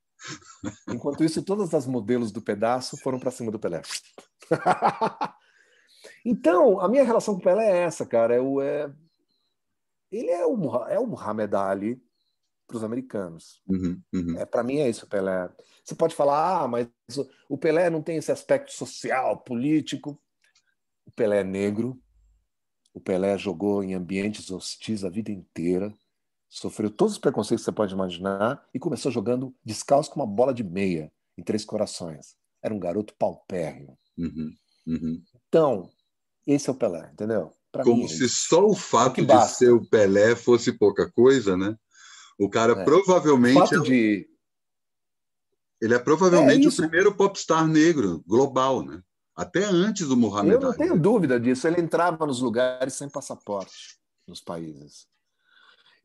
Enquanto isso, todas as modelos do pedaço foram para cima do Pelé. então, a minha relação com o Pelé é essa, cara. É o, é... Ele é o, é o Muhammad Ali para os americanos. Uhum, uhum. É, para mim é isso, Pelé. Você pode falar, ah, mas o Pelé não tem esse aspecto social, político. O Pelé é negro, o Pelé jogou em ambientes hostis a vida inteira, sofreu todos os preconceitos que você pode imaginar e começou jogando descalço com uma bola de meia em Três Corações. Era um garoto paupérrimo. Uhum, uhum. Então, esse é o Pelé, entendeu? Pra Como mim, se só o fato de ser o Pelé fosse pouca coisa, né? O cara é. provavelmente. O fato é... de... Ele é provavelmente é o primeiro popstar negro global, né? até antes do Mohamed Eu não tenho dúvida disso. Ele entrava nos lugares sem passaporte, nos países.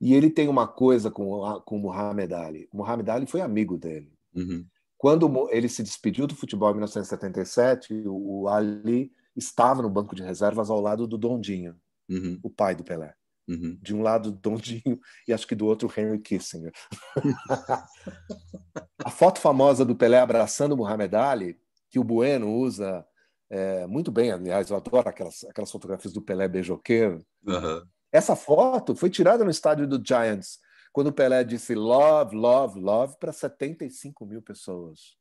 E ele tem uma coisa com, com o Mohamed Ali. O Mohamed Ali foi amigo dele. Uhum. Quando ele se despediu do futebol em 1977, o Ali estava no banco de reservas ao lado do Dondinho, uhum. o pai do Pelé. Uhum. De um lado, Dondinho, e acho que do outro, Henry Kissinger. a foto famosa do Pelé abraçando o Mohamed Ali, que o Bueno usa é, muito bem, aliás, eu adoro aquelas, aquelas fotografias do Pelé beijoqueiro. Uhum. Essa foto foi tirada no estádio do Giants, quando o Pelé disse love, love, love para 75 mil pessoas.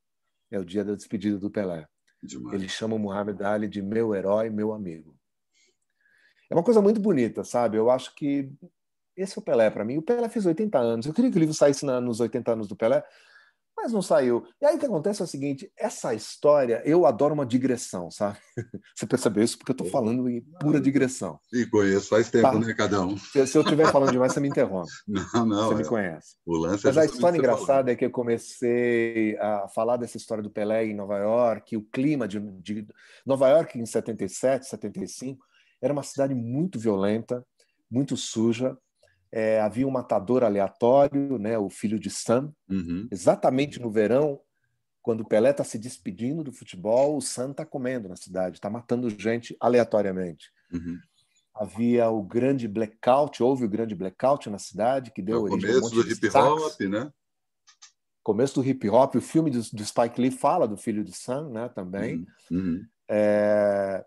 É o dia da despedida do Pelé. Demais. Ele chama o Muhammad Ali de meu herói, meu amigo. É uma coisa muito bonita, sabe? Eu acho que esse é o Pelé para mim. O Pelé fez 80 anos. Eu queria que o livro saísse na, nos 80 anos do Pelé, mas não saiu. E aí o que acontece é o seguinte: essa história, eu adoro uma digressão, sabe? Você percebeu isso? Porque eu estou falando em pura digressão. E conheço, faz tempo, tá. né, cada um? Se, se eu estiver falando demais, você me interrompe. Não, não. Você é... me conhece. O lance é mas é a história engraçada é que eu comecei a falar dessa história do Pelé em Nova York, o clima de, de Nova York em 77, 75, era uma cidade muito violenta, muito suja, é, havia um matador aleatório, né, o filho de Sam, uhum. exatamente no verão, quando o Pelé está se despedindo do futebol, o Sam está comendo na cidade, está matando gente aleatoriamente. Uhum. Havia o grande blackout, houve o grande blackout na cidade, que deu é origem começo um do hip hop, né? Começo do hip hop, o filme do, do Spike Lee fala do filho de Sam, né, também. Uhum. uhum. É,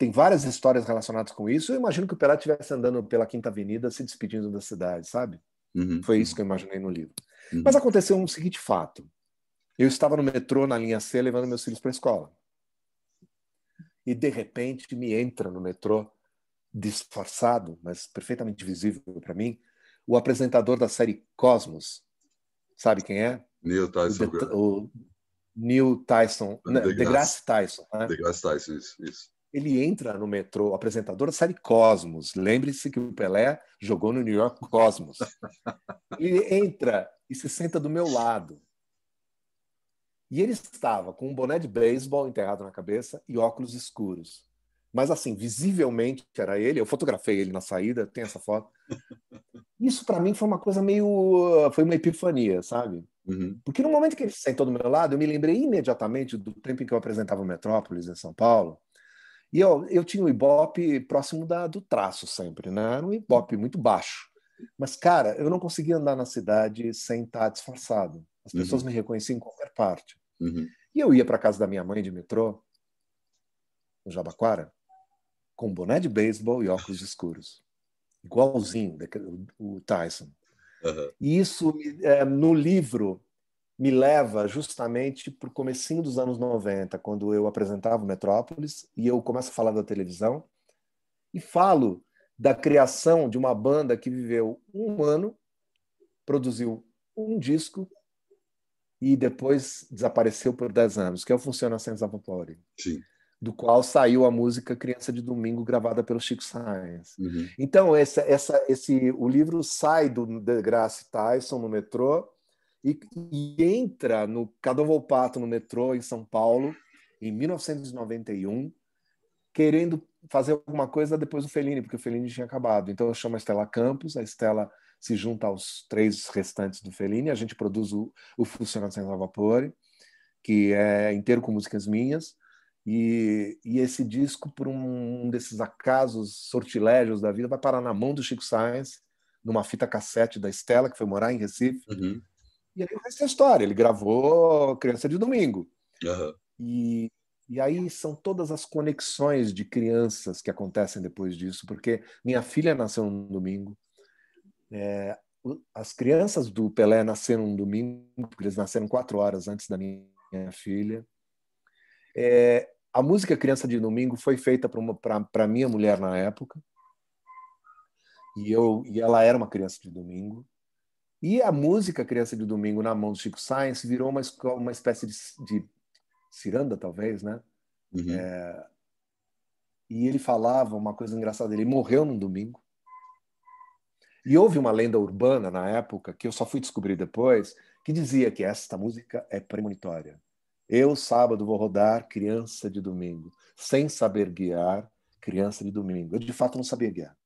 tem várias histórias relacionadas com isso. Eu imagino que o Pelé estivesse andando pela Quinta Avenida se despedindo da cidade, sabe? Uhum. Foi uhum. isso que eu imaginei no livro. Uhum. Mas aconteceu um seguinte fato. Eu estava no metrô na linha C levando meus filhos para a escola. E de repente me entra no metrô disfarçado, mas perfeitamente visível para mim, o apresentador da série Cosmos. Sabe quem é? Neil Tyson. O, né? o Neil Tyson, deGrasse né? Tyson. Né? Tyson, isso, isso ele entra no metrô, apresentador da série Cosmos. Lembre-se que o Pelé jogou no New York Cosmos. Ele entra e se senta do meu lado. E ele estava com um boné de beisebol enterrado na cabeça e óculos escuros. Mas assim, visivelmente era ele, eu fotografei ele na saída, tem essa foto. Isso para mim foi uma coisa meio, foi uma epifania, sabe? Uhum. Porque no momento que ele sentou do meu lado, eu me lembrei imediatamente do tempo em que eu apresentava o Metrópolis em São Paulo e eu, eu tinha o um Ibope próximo da, do traço sempre, né? Era um Ibope muito baixo. Mas, cara, eu não conseguia andar na cidade sem estar tá disfarçado. As uhum. pessoas uhum. me reconheciam em qualquer parte. Uhum. E eu ia para casa da minha mãe de metrô, no Jabaquara, com boné de beisebol e óculos escuros. Igualzinho o Tyson. Uhum. E isso, eh, no livro, me leva justamente para o comecinho dos anos 90, quando eu apresentava o Metrópolis, e eu começo a falar da televisão, e falo da criação de uma banda que viveu um ano, produziu um disco e depois desapareceu por 10 anos, que é o Funciona Sem Vapore. Do qual saiu a música Criança de Domingo, gravada pelo Chico Sainz. Uhum. Então, essa, essa, esse, o livro sai do Grace Tyson no metrô, e, e entra no Cadu Volpato, no metrô em São Paulo, em 1991, querendo fazer alguma coisa depois do Fellini, porque o Fellini tinha acabado. Então eu chamo a Estela Campos, a Estela se junta aos três restantes do Fellini, a gente produz o, o Funcionando Sem Vapore, que é inteiro com músicas minhas, e, e, esse disco, por um, desses acasos, sortilégios da vida, vai parar na mão do Chico Sainz, numa fita cassete da Estela, que foi morar em Recife, uhum. E aí o resto é história. Ele gravou Criança de Domingo. Uhum. E, e aí são todas as conexões de crianças que acontecem depois disso, porque minha filha nasceu num domingo. É, as crianças do Pelé nasceram num domingo, porque eles nasceram quatro horas antes da minha filha. É, a música Criança de Domingo foi feita para minha mulher na época. E, eu, e ela era uma criança de domingo. E a música Criança de Domingo na mão do Chico Science virou uma, uma espécie de, de ciranda, talvez, né? Uhum. É, e ele falava uma coisa engraçada, ele morreu num domingo. E houve uma lenda urbana na época, que eu só fui descobrir depois, que dizia que esta música é premonitória. Eu, sábado, vou rodar criança de domingo, sem saber guiar, criança de domingo. Eu, de fato, não sabia guiar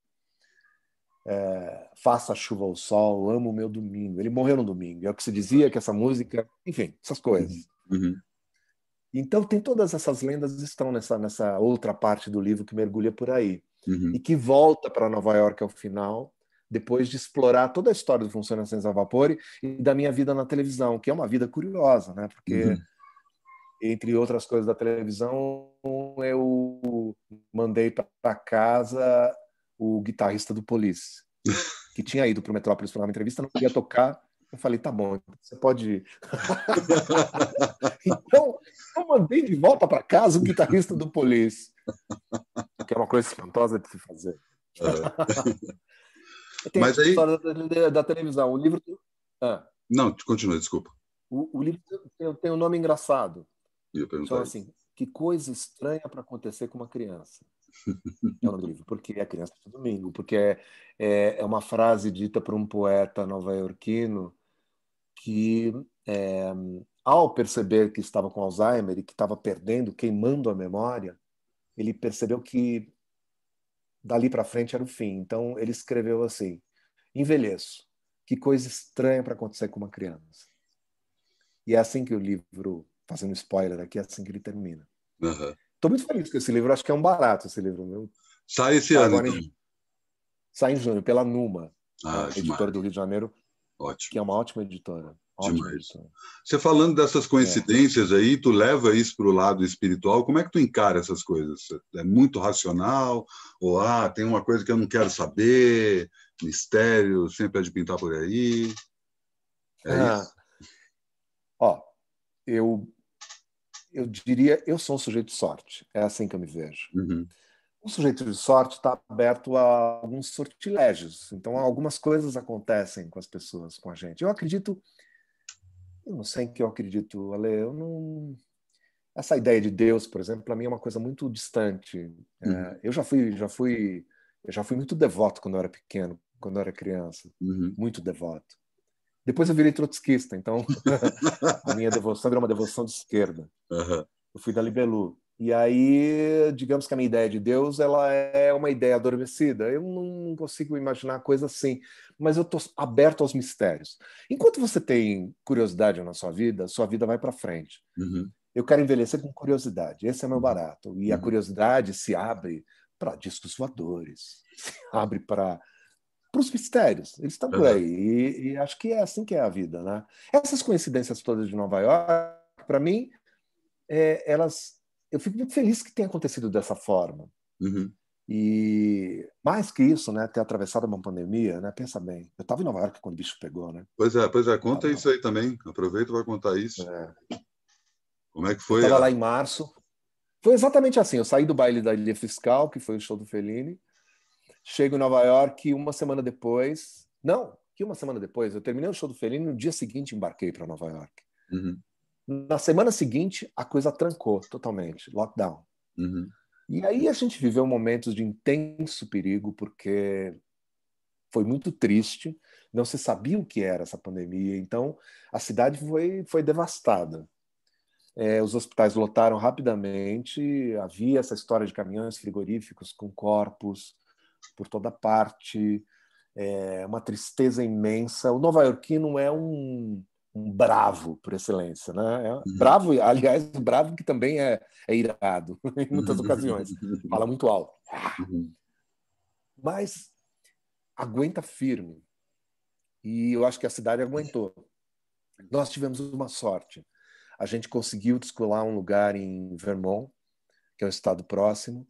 é, faça chuva ou sol, amo o meu domingo. Ele morreu no domingo, é o que se dizia uhum. que essa música, enfim, essas coisas. Uhum. uhum. Então tem todas essas lendas estão nessa nessa outra parte do livro que mergulha por aí uhum. e que volta para Nova York ao final, depois de explorar toda a história do Funcionamento a vapor e da minha vida na televisão, que é uma vida curiosa, né? Porque uhum. entre outras coisas da televisão, eu mandei para casa o guitarrista do Police, que tinha ido para o Metrópolis para uma entrevista, não podia tocar. Eu falei, tá bom, então você pode ir. então, eu mandei de volta para casa o guitarrista do Police, que é uma coisa espantosa de se fazer. É. Mas aí... Da, da, televisão. O livro. Ah. Não, continua, desculpa. O, o livro tem, tem, um nome engraçado. Eu ia perguntar. Então, assim, que coisa estranha para acontecer com uma criança. É o nome do livro, porque é a criança de domingo, porque é, é, é uma frase dita por um poeta nova-iorquino que, é, ao perceber que estava com Alzheimer e que estava perdendo, queimando a memória, ele percebeu que dali para frente era o fim. Então ele escreveu assim: envelheço. Que coisa estranha para acontecer com uma criança. E é assim que o livro, fazendo spoiler aqui, é assim que ele termina. Uhum. Estou muito feliz com esse livro, acho que é um barato esse livro. Meu. Sai esse Agora, ano, então. Sai em junho, pela Numa, ah, né, editora do Rio de Janeiro, ótimo. que é uma ótima editora. Ótima editora. Você falando dessas coincidências é. aí, tu leva isso para o lado espiritual, como é que tu encara essas coisas? É muito racional? Ou, ah, tem uma coisa que eu não quero saber, mistério, sempre é de pintar por aí? É ah. isso? Ó, eu eu diria, eu sou um sujeito de sorte, é assim que eu me vejo. Uhum. Um sujeito de sorte está aberto a alguns sortilégios, então algumas coisas acontecem com as pessoas, com a gente. Eu acredito, eu não sei em que eu acredito, Ale, eu não... Essa ideia de Deus, por exemplo, para mim é uma coisa muito distante. É, uhum. É, eu já fui, já fui, eu já fui muito devoto quando eu era pequeno, quando eu era criança, uhum. muito devoto. Depois eu virei trotskista, então a minha devoção era uma devoção de esquerda. Uhum. Eu fui da Libelu. E aí, digamos que a minha ideia de Deus ela é uma ideia adormecida. Eu não consigo imaginar coisa assim, mas eu estou aberto aos mistérios. Enquanto você tem curiosidade na sua vida, sua vida vai para frente. Uhum. Eu quero envelhecer com curiosidade. Esse é meu uhum. barato. E uhum. a curiosidade se abre para discos voadores, se abre para para os mistérios. Eles estão por aí. E, e, acho que é assim que é a vida, né? Essas coincidências todas de Nova York, para mim, é, elas, eu fico muito feliz que tenha acontecido dessa forma. Uhum. E mais que isso, né, ter atravessado uma pandemia, né, pensa bem. Eu estava em Nova York quando o bicho pegou, né? Pois é, pois é. Conta isso aí também. Aproveita para contar isso. É. Como é que foi? Estava a... lá em março. Foi exatamente assim. Eu saí do baile da Ilha Fiscal, que foi o show do Fellini, Chego em Nova York e uma semana depois. Não, que uma semana depois. Eu terminei o show do Felino e no dia seguinte embarquei para Nova York. Uhum. Na semana seguinte, a coisa trancou totalmente lockdown. Uhum. E aí a gente viveu momentos de intenso perigo, porque foi muito triste, não se sabia o que era essa pandemia, então a cidade foi, foi devastada. É, os hospitais lotaram rapidamente, havia essa história de caminhões frigoríficos com corpos, por toda parte, é uma tristeza imensa. O nova não é um, um, bravo, por excelência. Né? É uhum. Bravo, aliás, bravo que também é, é irado em muitas uhum. ocasiões. Uhum. Fala muito alto. Mas aguenta firme. E eu acho que a cidade aguentou. Nós tivemos uma sorte. A gente conseguiu descolar um lugar em Vermont, que é um estado próximo,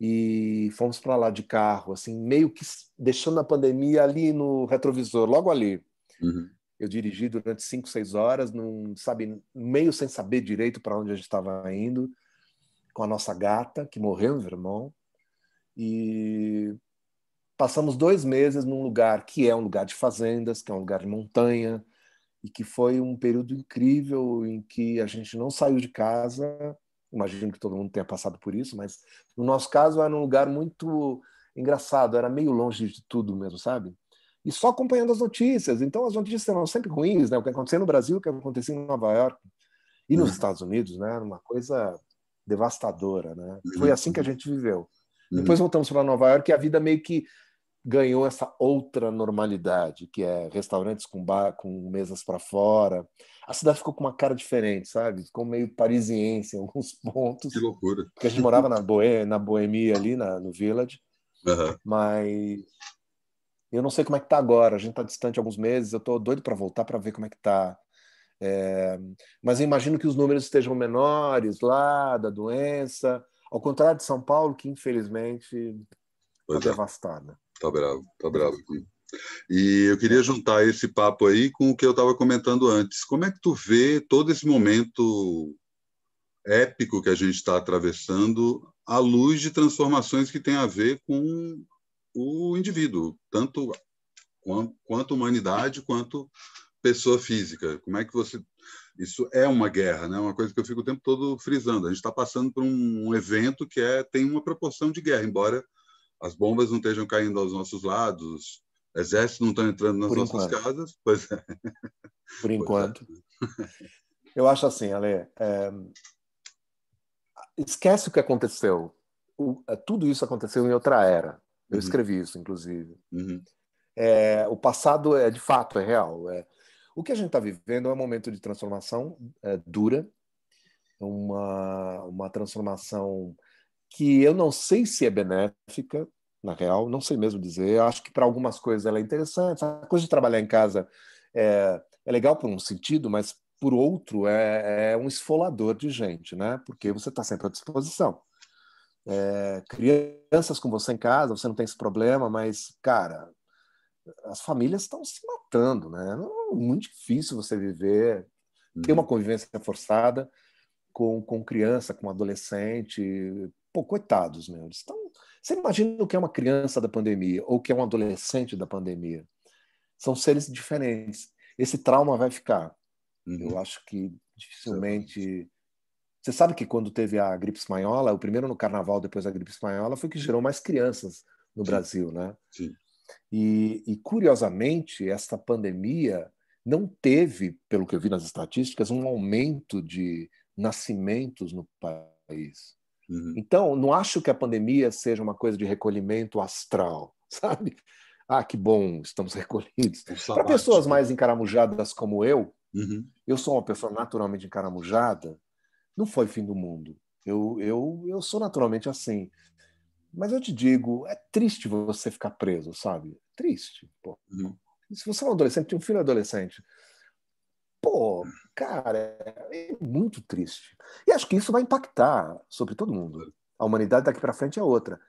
e fomos para lá de carro, assim, meio que deixando a pandemia ali no retrovisor, logo ali. Uhum. Eu dirigi durante cinco, seis horas, num, sabe, meio sem saber direito para onde a gente estava indo, com a nossa gata, que morreu em Vermont, e passamos dois meses num lugar que é um lugar de fazendas, que é um lugar de montanha, e que foi um período incrível em que a gente não saiu de casa imagino que todo mundo tenha passado por isso, mas no nosso caso era um lugar muito engraçado, era meio longe de tudo mesmo, sabe? E só acompanhando as notícias. Então as notícias eram sempre ruins, né? O que acontecia no Brasil, o que acontecia em Nova York e nos uhum. Estados Unidos, né? Era uma coisa devastadora, né? Uhum. Foi assim que a gente viveu. Uhum. Depois voltamos para Nova York e a vida meio que ganhou essa outra normalidade, que é restaurantes com bar, com mesas para fora. A cidade ficou com uma cara diferente, sabe? Ficou meio parisiense em alguns pontos. Que loucura. Porque a gente morava na, Boê, na Boemia ali, na, no Village. Uhum. Mas eu não sei como é que tá agora. A gente está distante alguns meses. Eu estou doido para voltar para ver como é que tá. É... Mas eu imagino que os números estejam menores lá, da doença. Ao contrário de São Paulo, que infelizmente foi tá é. devastada. Tá bravo, tá bravo E eu queria juntar esse papo aí com o que eu estava comentando antes. Como é que tu vê todo esse momento épico que a gente está atravessando à luz de transformações que tem a ver com o indivíduo, tanto quanto humanidade, quanto pessoa física. Como é que você isso é uma guerra, né? É uma coisa que eu fico o tempo todo frisando. A gente está passando por um evento que é tem uma proporção de guerra, embora as bombas não estejam caindo aos nossos lados, os exércitos não estão entrando nas Por nossas enquanto. casas. Pois é. Por é. enquanto. É. Eu acho assim, Ale, é... esquece o que aconteceu. O... É, tudo isso aconteceu em outra era. Eu uhum. escrevi isso, inclusive. Uhum. É... o passado é de fato, é real. É, o que a gente está vivendo é um momento de transformação dura, uma, uma transformação que eu não sei se é benéfica, na real, não sei mesmo dizer. Eu acho que para algumas coisas ela é interessante. A coisa de trabalhar em casa é, é legal por um sentido, mas por outro é, é um esfolador de gente, né? Porque você está sempre à disposição. É, crianças com você em casa, você não tem esse problema, mas, cara, as famílias estão se matando, né? É muito difícil você viver, ter uma uhum. convivência forçada com, com criança, com adolescente, pô, coitados, meu. Eles Você imagina o que é uma criança da pandemia ou o que é um adolescente da pandemia? São seres diferentes. Esse trauma vai ficar. Uhum. Eu acho que dificilmente. Você sabe que quando teve a gripe espanhola, o primeiro no carnaval, depois a gripe espanhola, foi que gerou mais crianças no Sim. Brasil, né? Sim. E, e, curiosamente, essa pandemia não teve, pelo que eu vi nas estatísticas, um aumento de nascimentos no país. Uhum. Então, não acho que a pandemia seja uma coisa de recolhimento astral, sabe? Ah, que bom, estamos recolhidos. É Para pessoas né? mais encaramujadas como eu, uhum. eu sou uma pessoa naturalmente encaramujada, não foi fim do mundo. Eu, eu, eu sou naturalmente assim. Mas eu te digo, é triste você ficar preso, sabe? Triste. Pô. Uhum. Se você é um adolescente, tinha um filho adolescente, pô, cara, é muito triste. E acho que isso vai impactar sobre todo mundo. A humanidade daqui para frente é outra.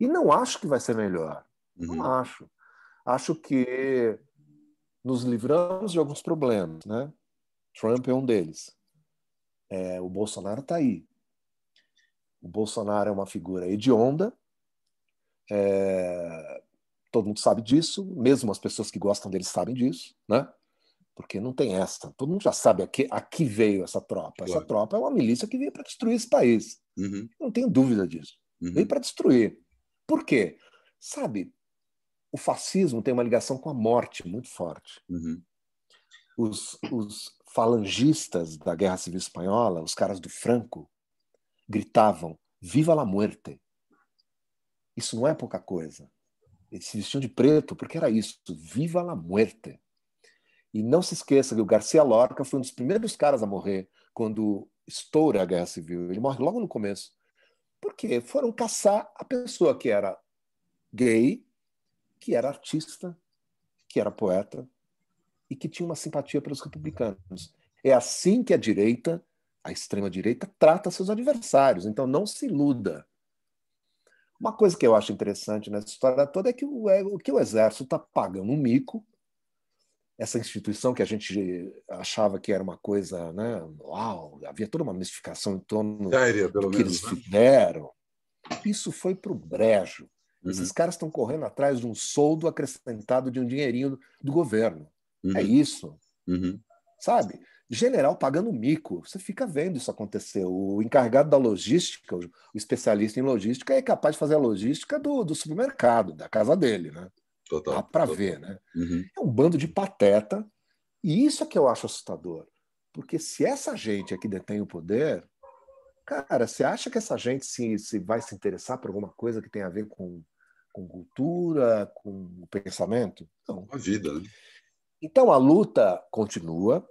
E não acho que vai ser melhor. Não uhum. acho. Acho que nos livramos de alguns problemas, né? Trump é um deles. É, o Bolsonaro está aí. O Bolsonaro é uma figura hedionda. É, todo mundo sabe disso, mesmo as pessoas que gostam dele sabem disso, né? porque não tem essa. Todo mundo já sabe a que, a que veio essa tropa. Claro. Essa tropa é uma milícia que veio para destruir esse país. Uhum. Não tenho dúvida disso. Uhum. Veio para destruir. Por quê? Sabe, o fascismo tem uma ligação com a morte muito forte. Uhum. Os, os falangistas da Guerra Civil Espanhola, os caras do Franco, gritavam: Viva la muerte! Isso não é pouca coisa. Eles se vestiam de preto porque era isso: Viva la muerte! E não se esqueça que o Garcia Lorca foi um dos primeiros caras a morrer quando estoura a Guerra Civil. Ele morre logo no começo. Porque foram caçar a pessoa que era gay, que era artista, que era poeta e que tinha uma simpatia pelos republicanos. É assim que a direita, a extrema-direita, trata seus adversários. Então não se iluda. Uma coisa que eu acho interessante nessa história toda é que o, é, que o exército está pagando um mico essa instituição que a gente achava que era uma coisa, né? Uau, havia toda uma mistificação em torno Sério, do que menos, eles né? fizeram. Isso foi para o brejo. Uhum. Esses caras estão correndo atrás de um soldo acrescentado de um dinheirinho do, do governo. É uhum. É isso. Uhum. Sabe? General pagando mico. Você fica vendo isso acontecer. O encarregado da logística, o especialista em logística, é capaz de fazer a logística do, do supermercado, da casa dele, né? Total. Dá para ver, né? Uhum. É um bando de pateta, e isso é que eu acho assustador. Porque se essa gente é que detém o poder, cara, você acha que essa gente se, se vai se interessar por alguma coisa que tem a ver com, com cultura, com pensamento? Não. A vida, né? Então a luta continua.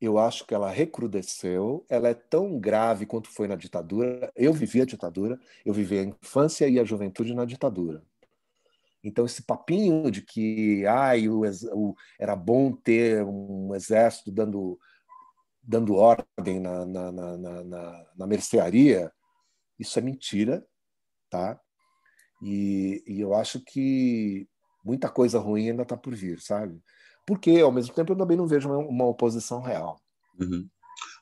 Eu acho que ela recrudesceu. Ela é tão grave quanto foi na ditadura. Eu vivi a ditadura, eu vivi a infância e a juventude na ditadura. Então, esse papinho de que ai, o, o era bom ter um exército dando, dando ordem na, na, na, na, na mercearia, isso é mentira. Tá? E, e eu acho que muita coisa ruim ainda está por vir, sabe? Porque, ao mesmo tempo, eu também não vejo uma oposição real. Uhum.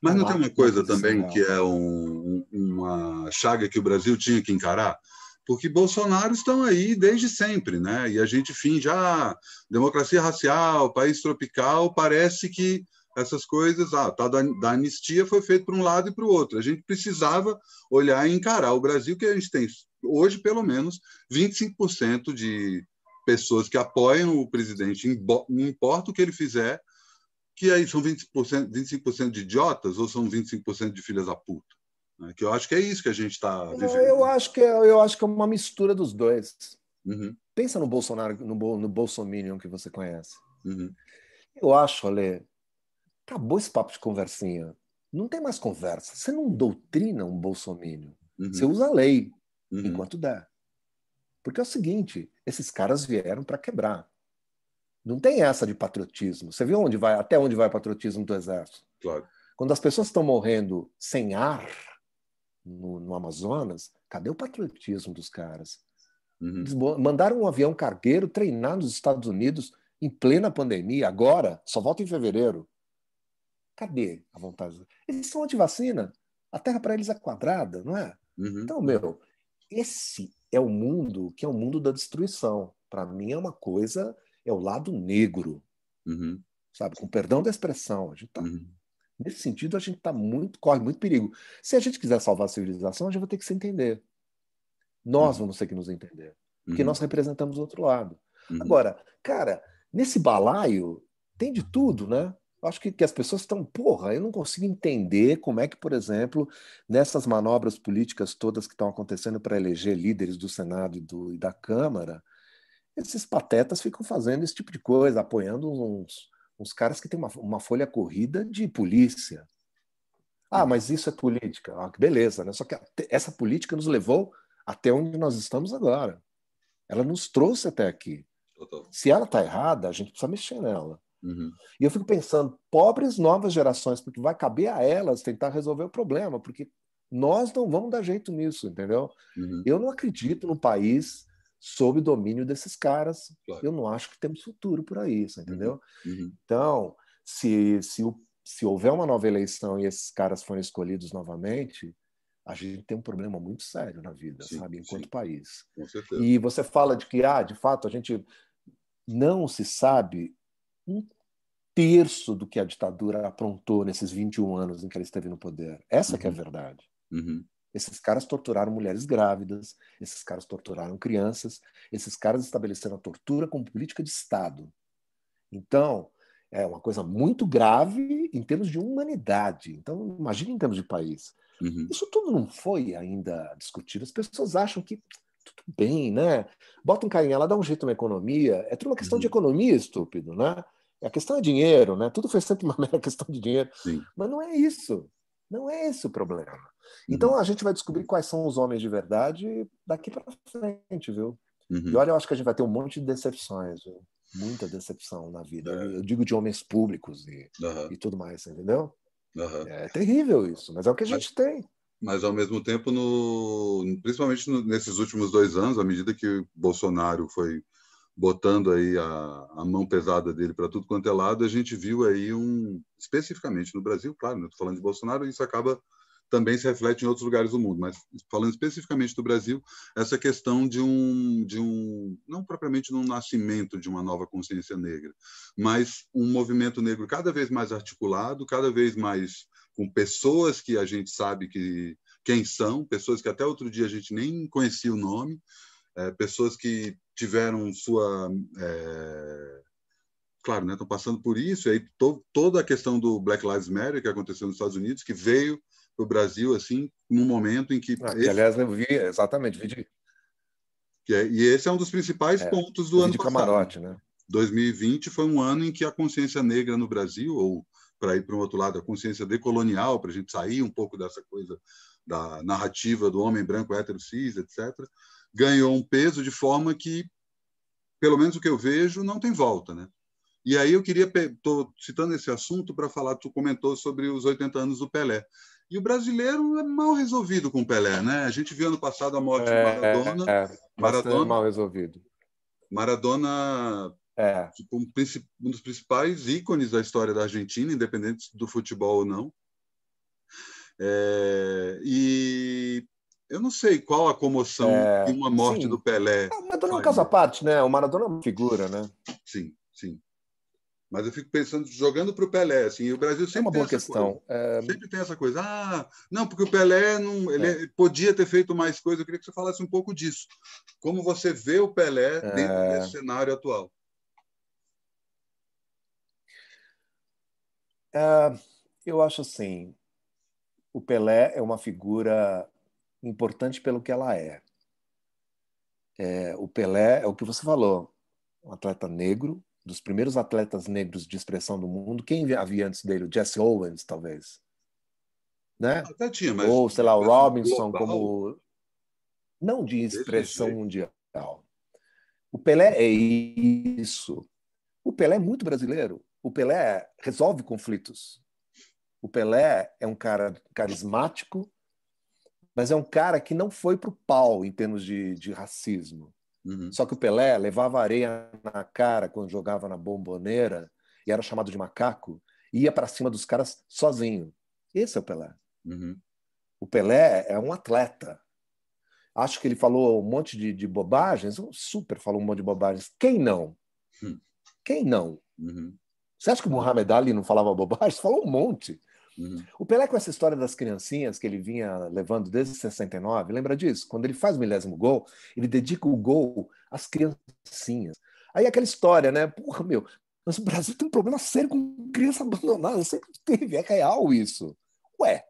Mas não, tem uma coisa também que é um, uma chaga que o Brasil tinha que encarar? porque Bolsonaro estão aí desde sempre, né? E a gente finge, ah, democracia racial, país tropical, parece que essas coisas, ah, tá da, da anistia foi feito para um lado e para o outro. A gente precisava olhar e encarar o Brasil que a gente tem hoje, pelo menos, 25% de pessoas que apoiam o presidente, não importa o que ele fizer, que aí são 20%, 25% de idiotas ou são 25% de filhas da puta. Né? Que eu acho que é isso que a gente está vivendo. Eu acho, que é, eu acho que é uma mistura dos dois. Uhum. Pensa no Bolsonaro, no, no Bolsominion que você conhece. Uhum. Eu acho, Ale, acabou esse papo de conversinha. Não tem mais conversa. Você não doutrina um Bolsonaro. Uhum. Você usa a lei uhum. enquanto der. Porque é o seguinte, esses caras vieram para quebrar. Não tem essa de patriotismo. Você viu onde vai, até onde vai o patriotismo do exército? Claro. Quando as pessoas estão morrendo sem ar, no, no Amazonas, cadê o patriotismo dos caras? Uhum. mandaram um avião cargueiro treinar nos Estados Unidos em plena pandemia, agora, só volta em fevereiro. Cadê a vontade? Eles são anti-vacina. A terra para eles é quadrada, não é? Uhum. Então, meu, esse é o mundo que é o mundo da destruição. Para mim, é uma coisa, é o lado negro. Uhum. Sabe? Com perdão da expressão. A gente está uhum. Nesse sentido, a gente tá muito, corre muito perigo. Se a gente quiser salvar a civilização, a gente vai ter que se entender. Nós uhum. vamos ter que nos entender. Porque uhum. nós representamos outro lado. Uhum. Agora, cara, nesse balaio tem de tudo, né? acho que, que, as pessoas estão, porra, eu não consigo entender como é que, por exemplo, nessas manobras políticas todas que estão acontecendo para eleger líderes do Senado e, do, e, da Câmara, esses patetas ficam fazendo esse tipo de coisa, apoiando uns, uns caras que têm uma, uma folha corrida de polícia. Ah, uhum. mas isso é política. Ah, beleza, né? Só que essa política nos levou até onde nós estamos agora. Ela nos trouxe até aqui. Se ela está errada, a gente precisa mexer nela. Uhum. E eu fico pensando, pobres novas gerações, porque vai caber a elas tentar resolver o problema, porque nós não vamos dar jeito nisso, entendeu? Uhum. Eu não acredito no país sob domínio desses caras, claro. eu não acho que temos futuro por aí, entendeu? Uhum. Uhum. Então, se, se, se houver uma nova eleição e esses caras forem escolhidos novamente, a gente tem um problema muito sério na vida, sim, sabe, enquanto sim. país. Com certeza. E você fala de que, ah, de fato, a gente não se sabe um terço do que a ditadura aprontou nesses 21 anos em que ela esteve no poder. Essa uhum. que é a uhum. verdade. Uhum. Esses caras torturaram mulheres grávidas, esses caras torturaram crianças, esses caras estabeleceram a tortura como política de Estado. Então, é uma coisa muito grave em termos de humanidade. Então, imagine em termos de país. Uhum. Isso tudo não foi ainda discutido. As pessoas acham que tudo bem, né? Bota um carinha lá, dá um jeito na economia. É tudo uma questão uhum. de economia, estúpido, né? A questão é dinheiro, né? Tudo foi sempre uma mera questão de dinheiro. Sim. Mas não é isso. Não é esse o problema. Então uhum. a gente vai descobrir quais são os homens de verdade daqui para frente, viu? Uhum. E olha, eu acho que a gente vai ter um monte de decepções, viu? muita decepção na vida. Eu, é. eu digo de homens públicos e, uhum. e tudo mais, entendeu? Uhum. É, terrível isso, mas é o que a gente mas, tem. Mas ao mesmo tempo, no, principalmente no, nesses últimos dois anos, à medida que Bolsonaro foi botando aí a, a mão pesada dele para tudo quanto é lado, a gente viu aí um, especificamente no Brasil, claro, não né? estou falando de Bolsonaro, isso acaba também se reflete em outros lugares do mundo, mas falando especificamente do Brasil, essa questão de um, de um não propriamente no um nascimento de uma nova consciência negra, mas um movimento negro cada vez mais articulado, cada vez mais com pessoas que a gente sabe que quem são, pessoas que até outro dia a gente nem conhecia o nome, é, pessoas que tiveram sua é, claro, né, estão passando por isso, e aí to, toda a questão do Black Lives Matter que aconteceu nos Estados Unidos, que veio para o Brasil, assim, num momento em que. Ah, esse... que aliás, eu vi, exatamente, vi de... é, e esse é um dos principais é, pontos do ano de passado. camarote, né? 2020 foi um ano em que a consciência negra no Brasil, ou para ir para um outro lado, a consciência decolonial, para a gente sair um pouco dessa coisa da narrativa do homem branco hétero cis, etc., ganhou um peso de forma que, pelo menos o que eu vejo, não tem volta, né? E aí eu queria, estou citando esse assunto para falar, tu comentou sobre os 80 anos do Pelé. E o brasileiro é mal resolvido com o Pelé, né? A gente viu ano passado a morte é, de Maradona. É, é. Maradona mal resolvido. Maradona é tipo, um, um, dos principais ícones da história da Argentina, independente do futebol ou não. É, e eu não sei qual a comoção é, de uma morte sim. do Pelé. Ah, o Maradona é um caso à né? parte, né? O Maradona é uma figura, né? Sim. Mas eu fico pensando, jogando para o Pelé, assim, e o Brasil sempre é uma boa questão. É... Sempre tem essa coisa. Ah, não, porque o Pelé não, ele é. podia ter feito mais coisa. Eu queria que você falasse um pouco disso. Como você vê o Pelé dentro é. desse cenário atual? É, eu acho assim, o Pelé é uma figura importante pelo que ela é. é o Pelé é o que você falou, um atleta negro dos primeiros atletas negros de expressão do mundo. Quem havia antes dele? O Jesse Owens, talvez. Né? Até tinha, mas... Ou, sei lá, o Robinson global. como... Não de expressão mundial. O Pelé é isso. O Pelé é muito brasileiro. O Pelé resolve conflitos. O Pelé é um cara carismático, mas é um cara que não foi para o pau em termos de, de racismo. Uhum. Só que o Pelé levava areia na cara quando jogava na bomboneira e era chamado de macaco, e ia para cima dos caras sozinho. Esse é o Pelé. Uhum. O Pelé é um atleta. Acho que ele falou um monte de, de bobagens, o super falou um monte de bobagens. Quem não? Uhum. Quem não? Uhum. Você acha que o Muhammad Ali não falava bobagens Falou um monte. Uhum. O Pelé, com essa história das criancinhas que ele vinha levando desde 69, lembra disso? Quando ele faz o milésimo gol, ele dedica o gol às criancinhas. Aí aquela história, né? Porra, meu, mas o Brasil tem um problema sério com criança abandonada, sempre teve, é real isso. Ué,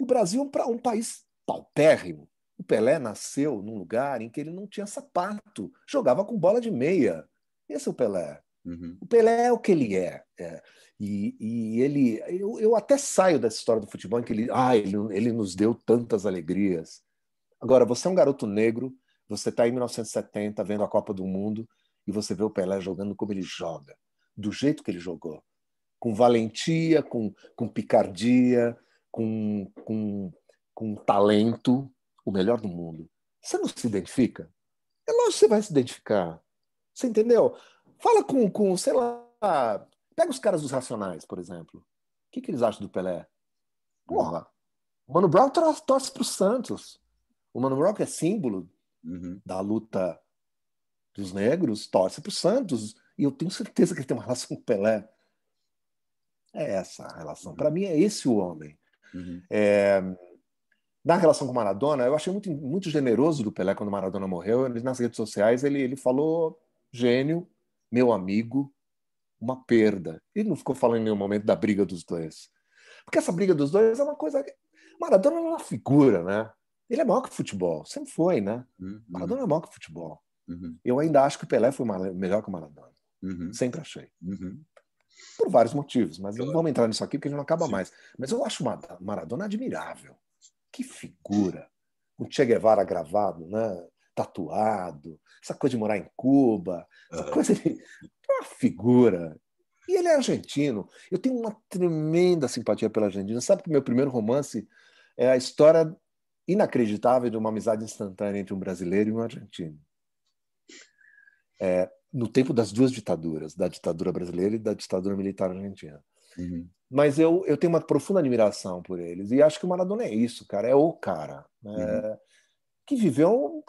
o Brasil é um país paupérrimo. O Pelé nasceu num lugar em que ele não tinha sapato, jogava com bola de meia. Esse é o Pelé. Uhum. O Pelé é o que ele é. é. E, e, ele, eu, eu até saio dessa história do futebol em que ele, ah, ele, ele nos deu tantas alegrias. Agora, você é um garoto negro, você está em 1970 vendo a Copa do Mundo e você vê o Pelé jogando como ele joga, do jeito que ele jogou, com valentia, com, com picardia, com, com, com talento, o melhor do mundo. Você não se identifica? É lógico que você vai se identificar. Você entendeu? Fala com, com, sei lá, pega os caras dos Racionais, por exemplo. O que, que eles acham do Pelé? Porra, o Mano Brown tor torce o Santos. O Mano Brown, que é símbolo uhum. da luta dos negros, torce para o Santos. E eu tenho certeza que ele tem uma relação com o Pelé. É essa a relação. Uhum. Para mim, é esse o homem. Uhum. É, na relação com Maradona, eu achei muito, muito generoso do Pelé quando Maradona morreu. Nas redes sociais, ele, ele falou gênio, meu amigo, uma perda. Ele não ficou falando em nenhum momento da briga dos dois. Porque essa briga dos dois é uma coisa. Maradona é uma figura, né? Ele é maior que o futebol, sempre foi, né? Uhum. Maradona é maior que o futebol. Uhum. Eu ainda acho que o Pelé foi melhor que o Maradona. Uhum. Sempre achei. Uhum. Por vários motivos, mas claro. não vamos entrar nisso aqui porque a gente não acaba Sim. mais. Mas eu acho o Maradona admirável. Que figura! O Che Guevara gravado, né? tatuado, essa coisa de morar em Cuba, essa uhum. coisa de. É uma figura. E ele é argentino. Eu tenho uma tremenda simpatia pela Argentina. Sabe que meu primeiro romance é a história inacreditável de uma amizade instantânea entre um brasileiro e um argentino. É, no tempo das duas ditaduras, da ditadura brasileira e da ditadura militar argentina. Uhum. Mas eu, eu tenho uma profunda admiração por eles. E acho que o Maradona é isso, cara. É o cara. Né? Uhum. Que viveu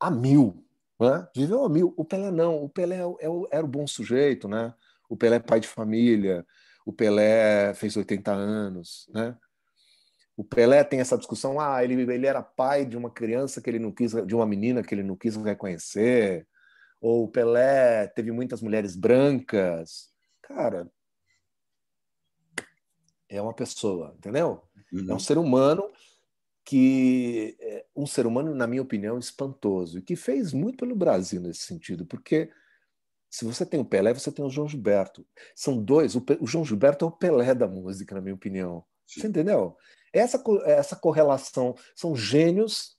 a mil, né? viveu a mil. O Pelé não, o Pelé é é era o bom sujeito, né? o Pelé é pai de família, o Pelé fez 80 anos, né? O Pelé tem essa discussão, ah, ele, ele era pai de uma criança que ele não quis, de uma menina que ele não quis reconhecer, ou o Pelé teve muitas mulheres brancas. Cara, é uma pessoa, entendeu? Uhum. É um uhum. ser humano que é um ser humano, na minha opinião, espantoso, e que fez muito pelo Brasil nesse sentido, porque se você tem o Pelé, você tem o João Gilberto. São dois, o, o João Gilberto é o Pelé da música, na minha opinião. Sim. Você entendeu? Essa, essa correlação são gênios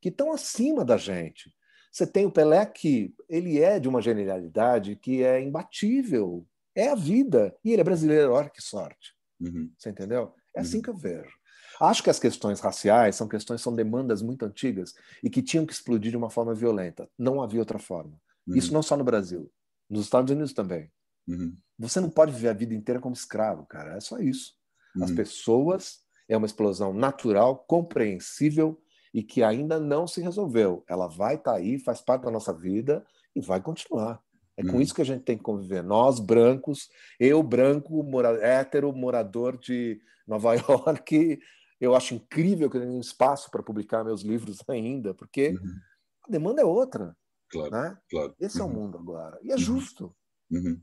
que estão acima da gente. Você tem o Pelé que ele é de uma genialidade que é imbatível, é a vida. E ele é brasileiro, olha que sorte. Uhum. Você entendeu? É assim uhum. assim que eu vejo. Acho que as questões raciais são questões, são demandas muito antigas e que tinham que explodir de uma forma violenta. Não havia outra forma. Uhum. Isso não só no Brasil, nos Estados Unidos também. Uhum. Você não pode viver a vida inteira como escravo, cara. É só isso. Uhum. As pessoas é uma explosão natural, compreensível e que ainda não se resolveu. Ela vai estar tá aí, faz parte da nossa vida e vai continuar. É com uhum. isso que a gente tem que conviver. Nós, brancos, eu, branco, mora hétero, morador de Nova York, eu acho incrível que eu tenha espaço para publicar meus livros ainda, porque uhum. a demanda é outra. Claro, né? claro. Esse uhum. é o uhum. mundo agora. E é uhum. justo. Uhum.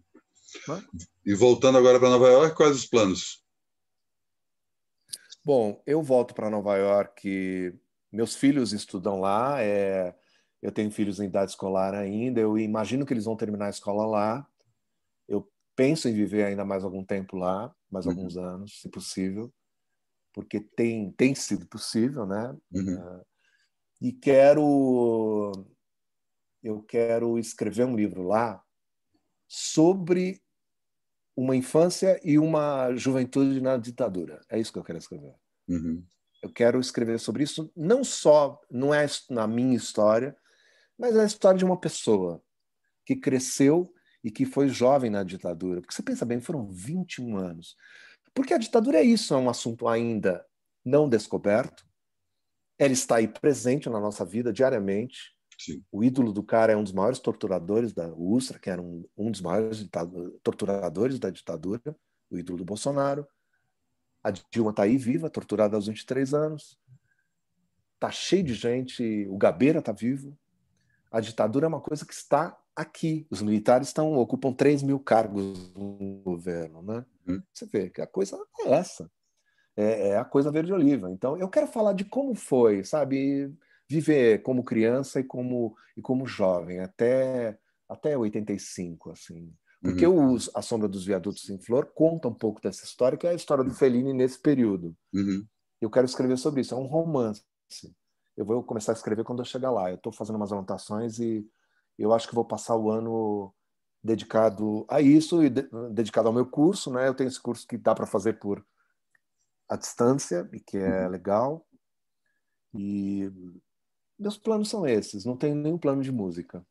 E voltando agora para Nova York, quais os planos? Bom, eu volto para Nova York. Meus filhos estudam lá. É... Eu tenho filhos em idade escolar ainda. Eu imagino que eles vão terminar a escola lá. Eu penso em viver ainda mais algum tempo lá, mais uhum. alguns anos, se possível porque tem, tem sido possível, né? Uhum. Ah, e quero eu quero escrever um livro lá sobre uma infância e uma juventude na ditadura. É isso que eu quero escrever. Uhum. Eu quero escrever sobre isso, não só, não é na minha história, mas é a história de uma pessoa que cresceu e que foi jovem na ditadura. Porque você pensa bem, foram 21 anos. Porque a ditadura é isso, é um assunto ainda não descoberto. Ela está aí presente na nossa vida diariamente. Sim. O ídolo do cara é um dos maiores torturadores da Ustra, que era um, um dos maiores torturadores da ditadura, o ídolo do Bolsonaro. A Dilma está aí viva, torturada aos 23 anos. Está cheio de gente, o Gabeira está vivo. A ditadura é uma coisa que está aqui. Os militares estão, ocupam 3 mil cargos no governo. Né? Uhum. Você vê que a coisa é essa. É, é, a coisa verde oliva. Então, eu quero falar de como foi, sabe, viver como criança e como, e como jovem, até, até 85, assim. Porque uhum. os, A Sombra dos Viadutos em Flor conta um pouco dessa história, que é a história do Fellini nesse período. Uhum. Eu quero escrever sobre isso, é um romance. Eu vou começar a escrever quando eu chegar lá. Eu estou fazendo umas anotações e eu acho que vou passar o ano dedicado a isso e de, dedicado ao meu curso, né? Eu tenho esse curso que dá para fazer por à distância e que é uhum. legal. E meus planos são esses. Não tenho nenhum plano de música.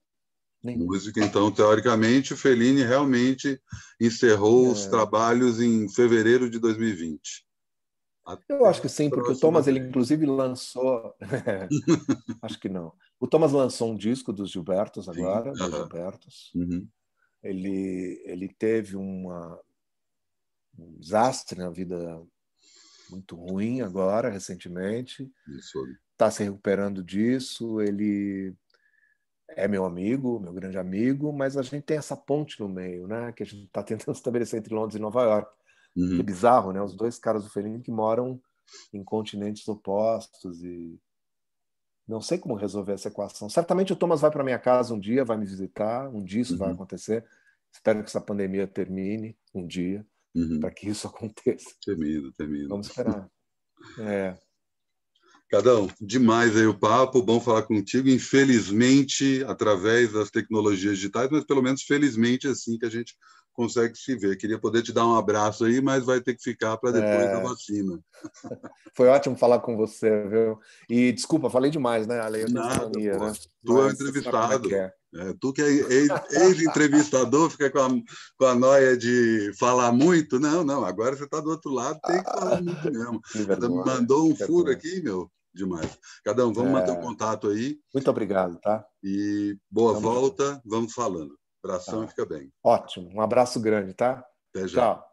Nenhum. Música, então, teoricamente, o Fellini realmente encerrou é... os trabalhos em fevereiro de 2020. Até eu acho que sim, porque o Thomas, ele inclusive lançou. acho que não. O Thomas lançou um disco dos Gilbertos agora, sim. dos Gilbertos. Uhum ele, ele teve uma, um desastre na vida muito ruim agora, recentemente. Está se recuperando disso. Ele é meu amigo, meu grande amigo, mas a gente tem essa ponte no meio, né? Que a gente está tentando estabelecer entre Londres e Nova York. Uhum. Que é bizarro, né? Os dois caras do Felipe que moram em continentes opostos e não sei como resolver essa equação. Certamente o Thomas vai para minha casa um dia, vai me visitar, um dia isso uhum. vai acontecer. Espero que essa pandemia termine um dia, uhum. para que isso aconteça. Termina, termina. Vamos esperar. É. Cadão, demais aí o papo, bom falar contigo. Infelizmente, através das tecnologias digitais, mas pelo menos felizmente é assim que a gente consegue se ver. Queria poder te dar um abraço aí, mas vai ter que ficar para depois é... da vacina. Foi ótimo falar com você, viu? E desculpa, falei demais, né, Ale? Eu Nada, mania, né? Tu é mas, é entrevistado. É. é. tu que é ex-entrevistador, fica com a, com a noia de falar muito. Não, não, agora você está do outro lado, tem que falar muito ah, mesmo. Vergonha, Mandou um furo aqui, meu demais. Cadão, vamos é... manter o um contato aí. Muito obrigado, tá? E boa volta, vamos falando. Abração tá. e fica bem. Ótimo. Um abraço grande, tá? Até já. Tchau.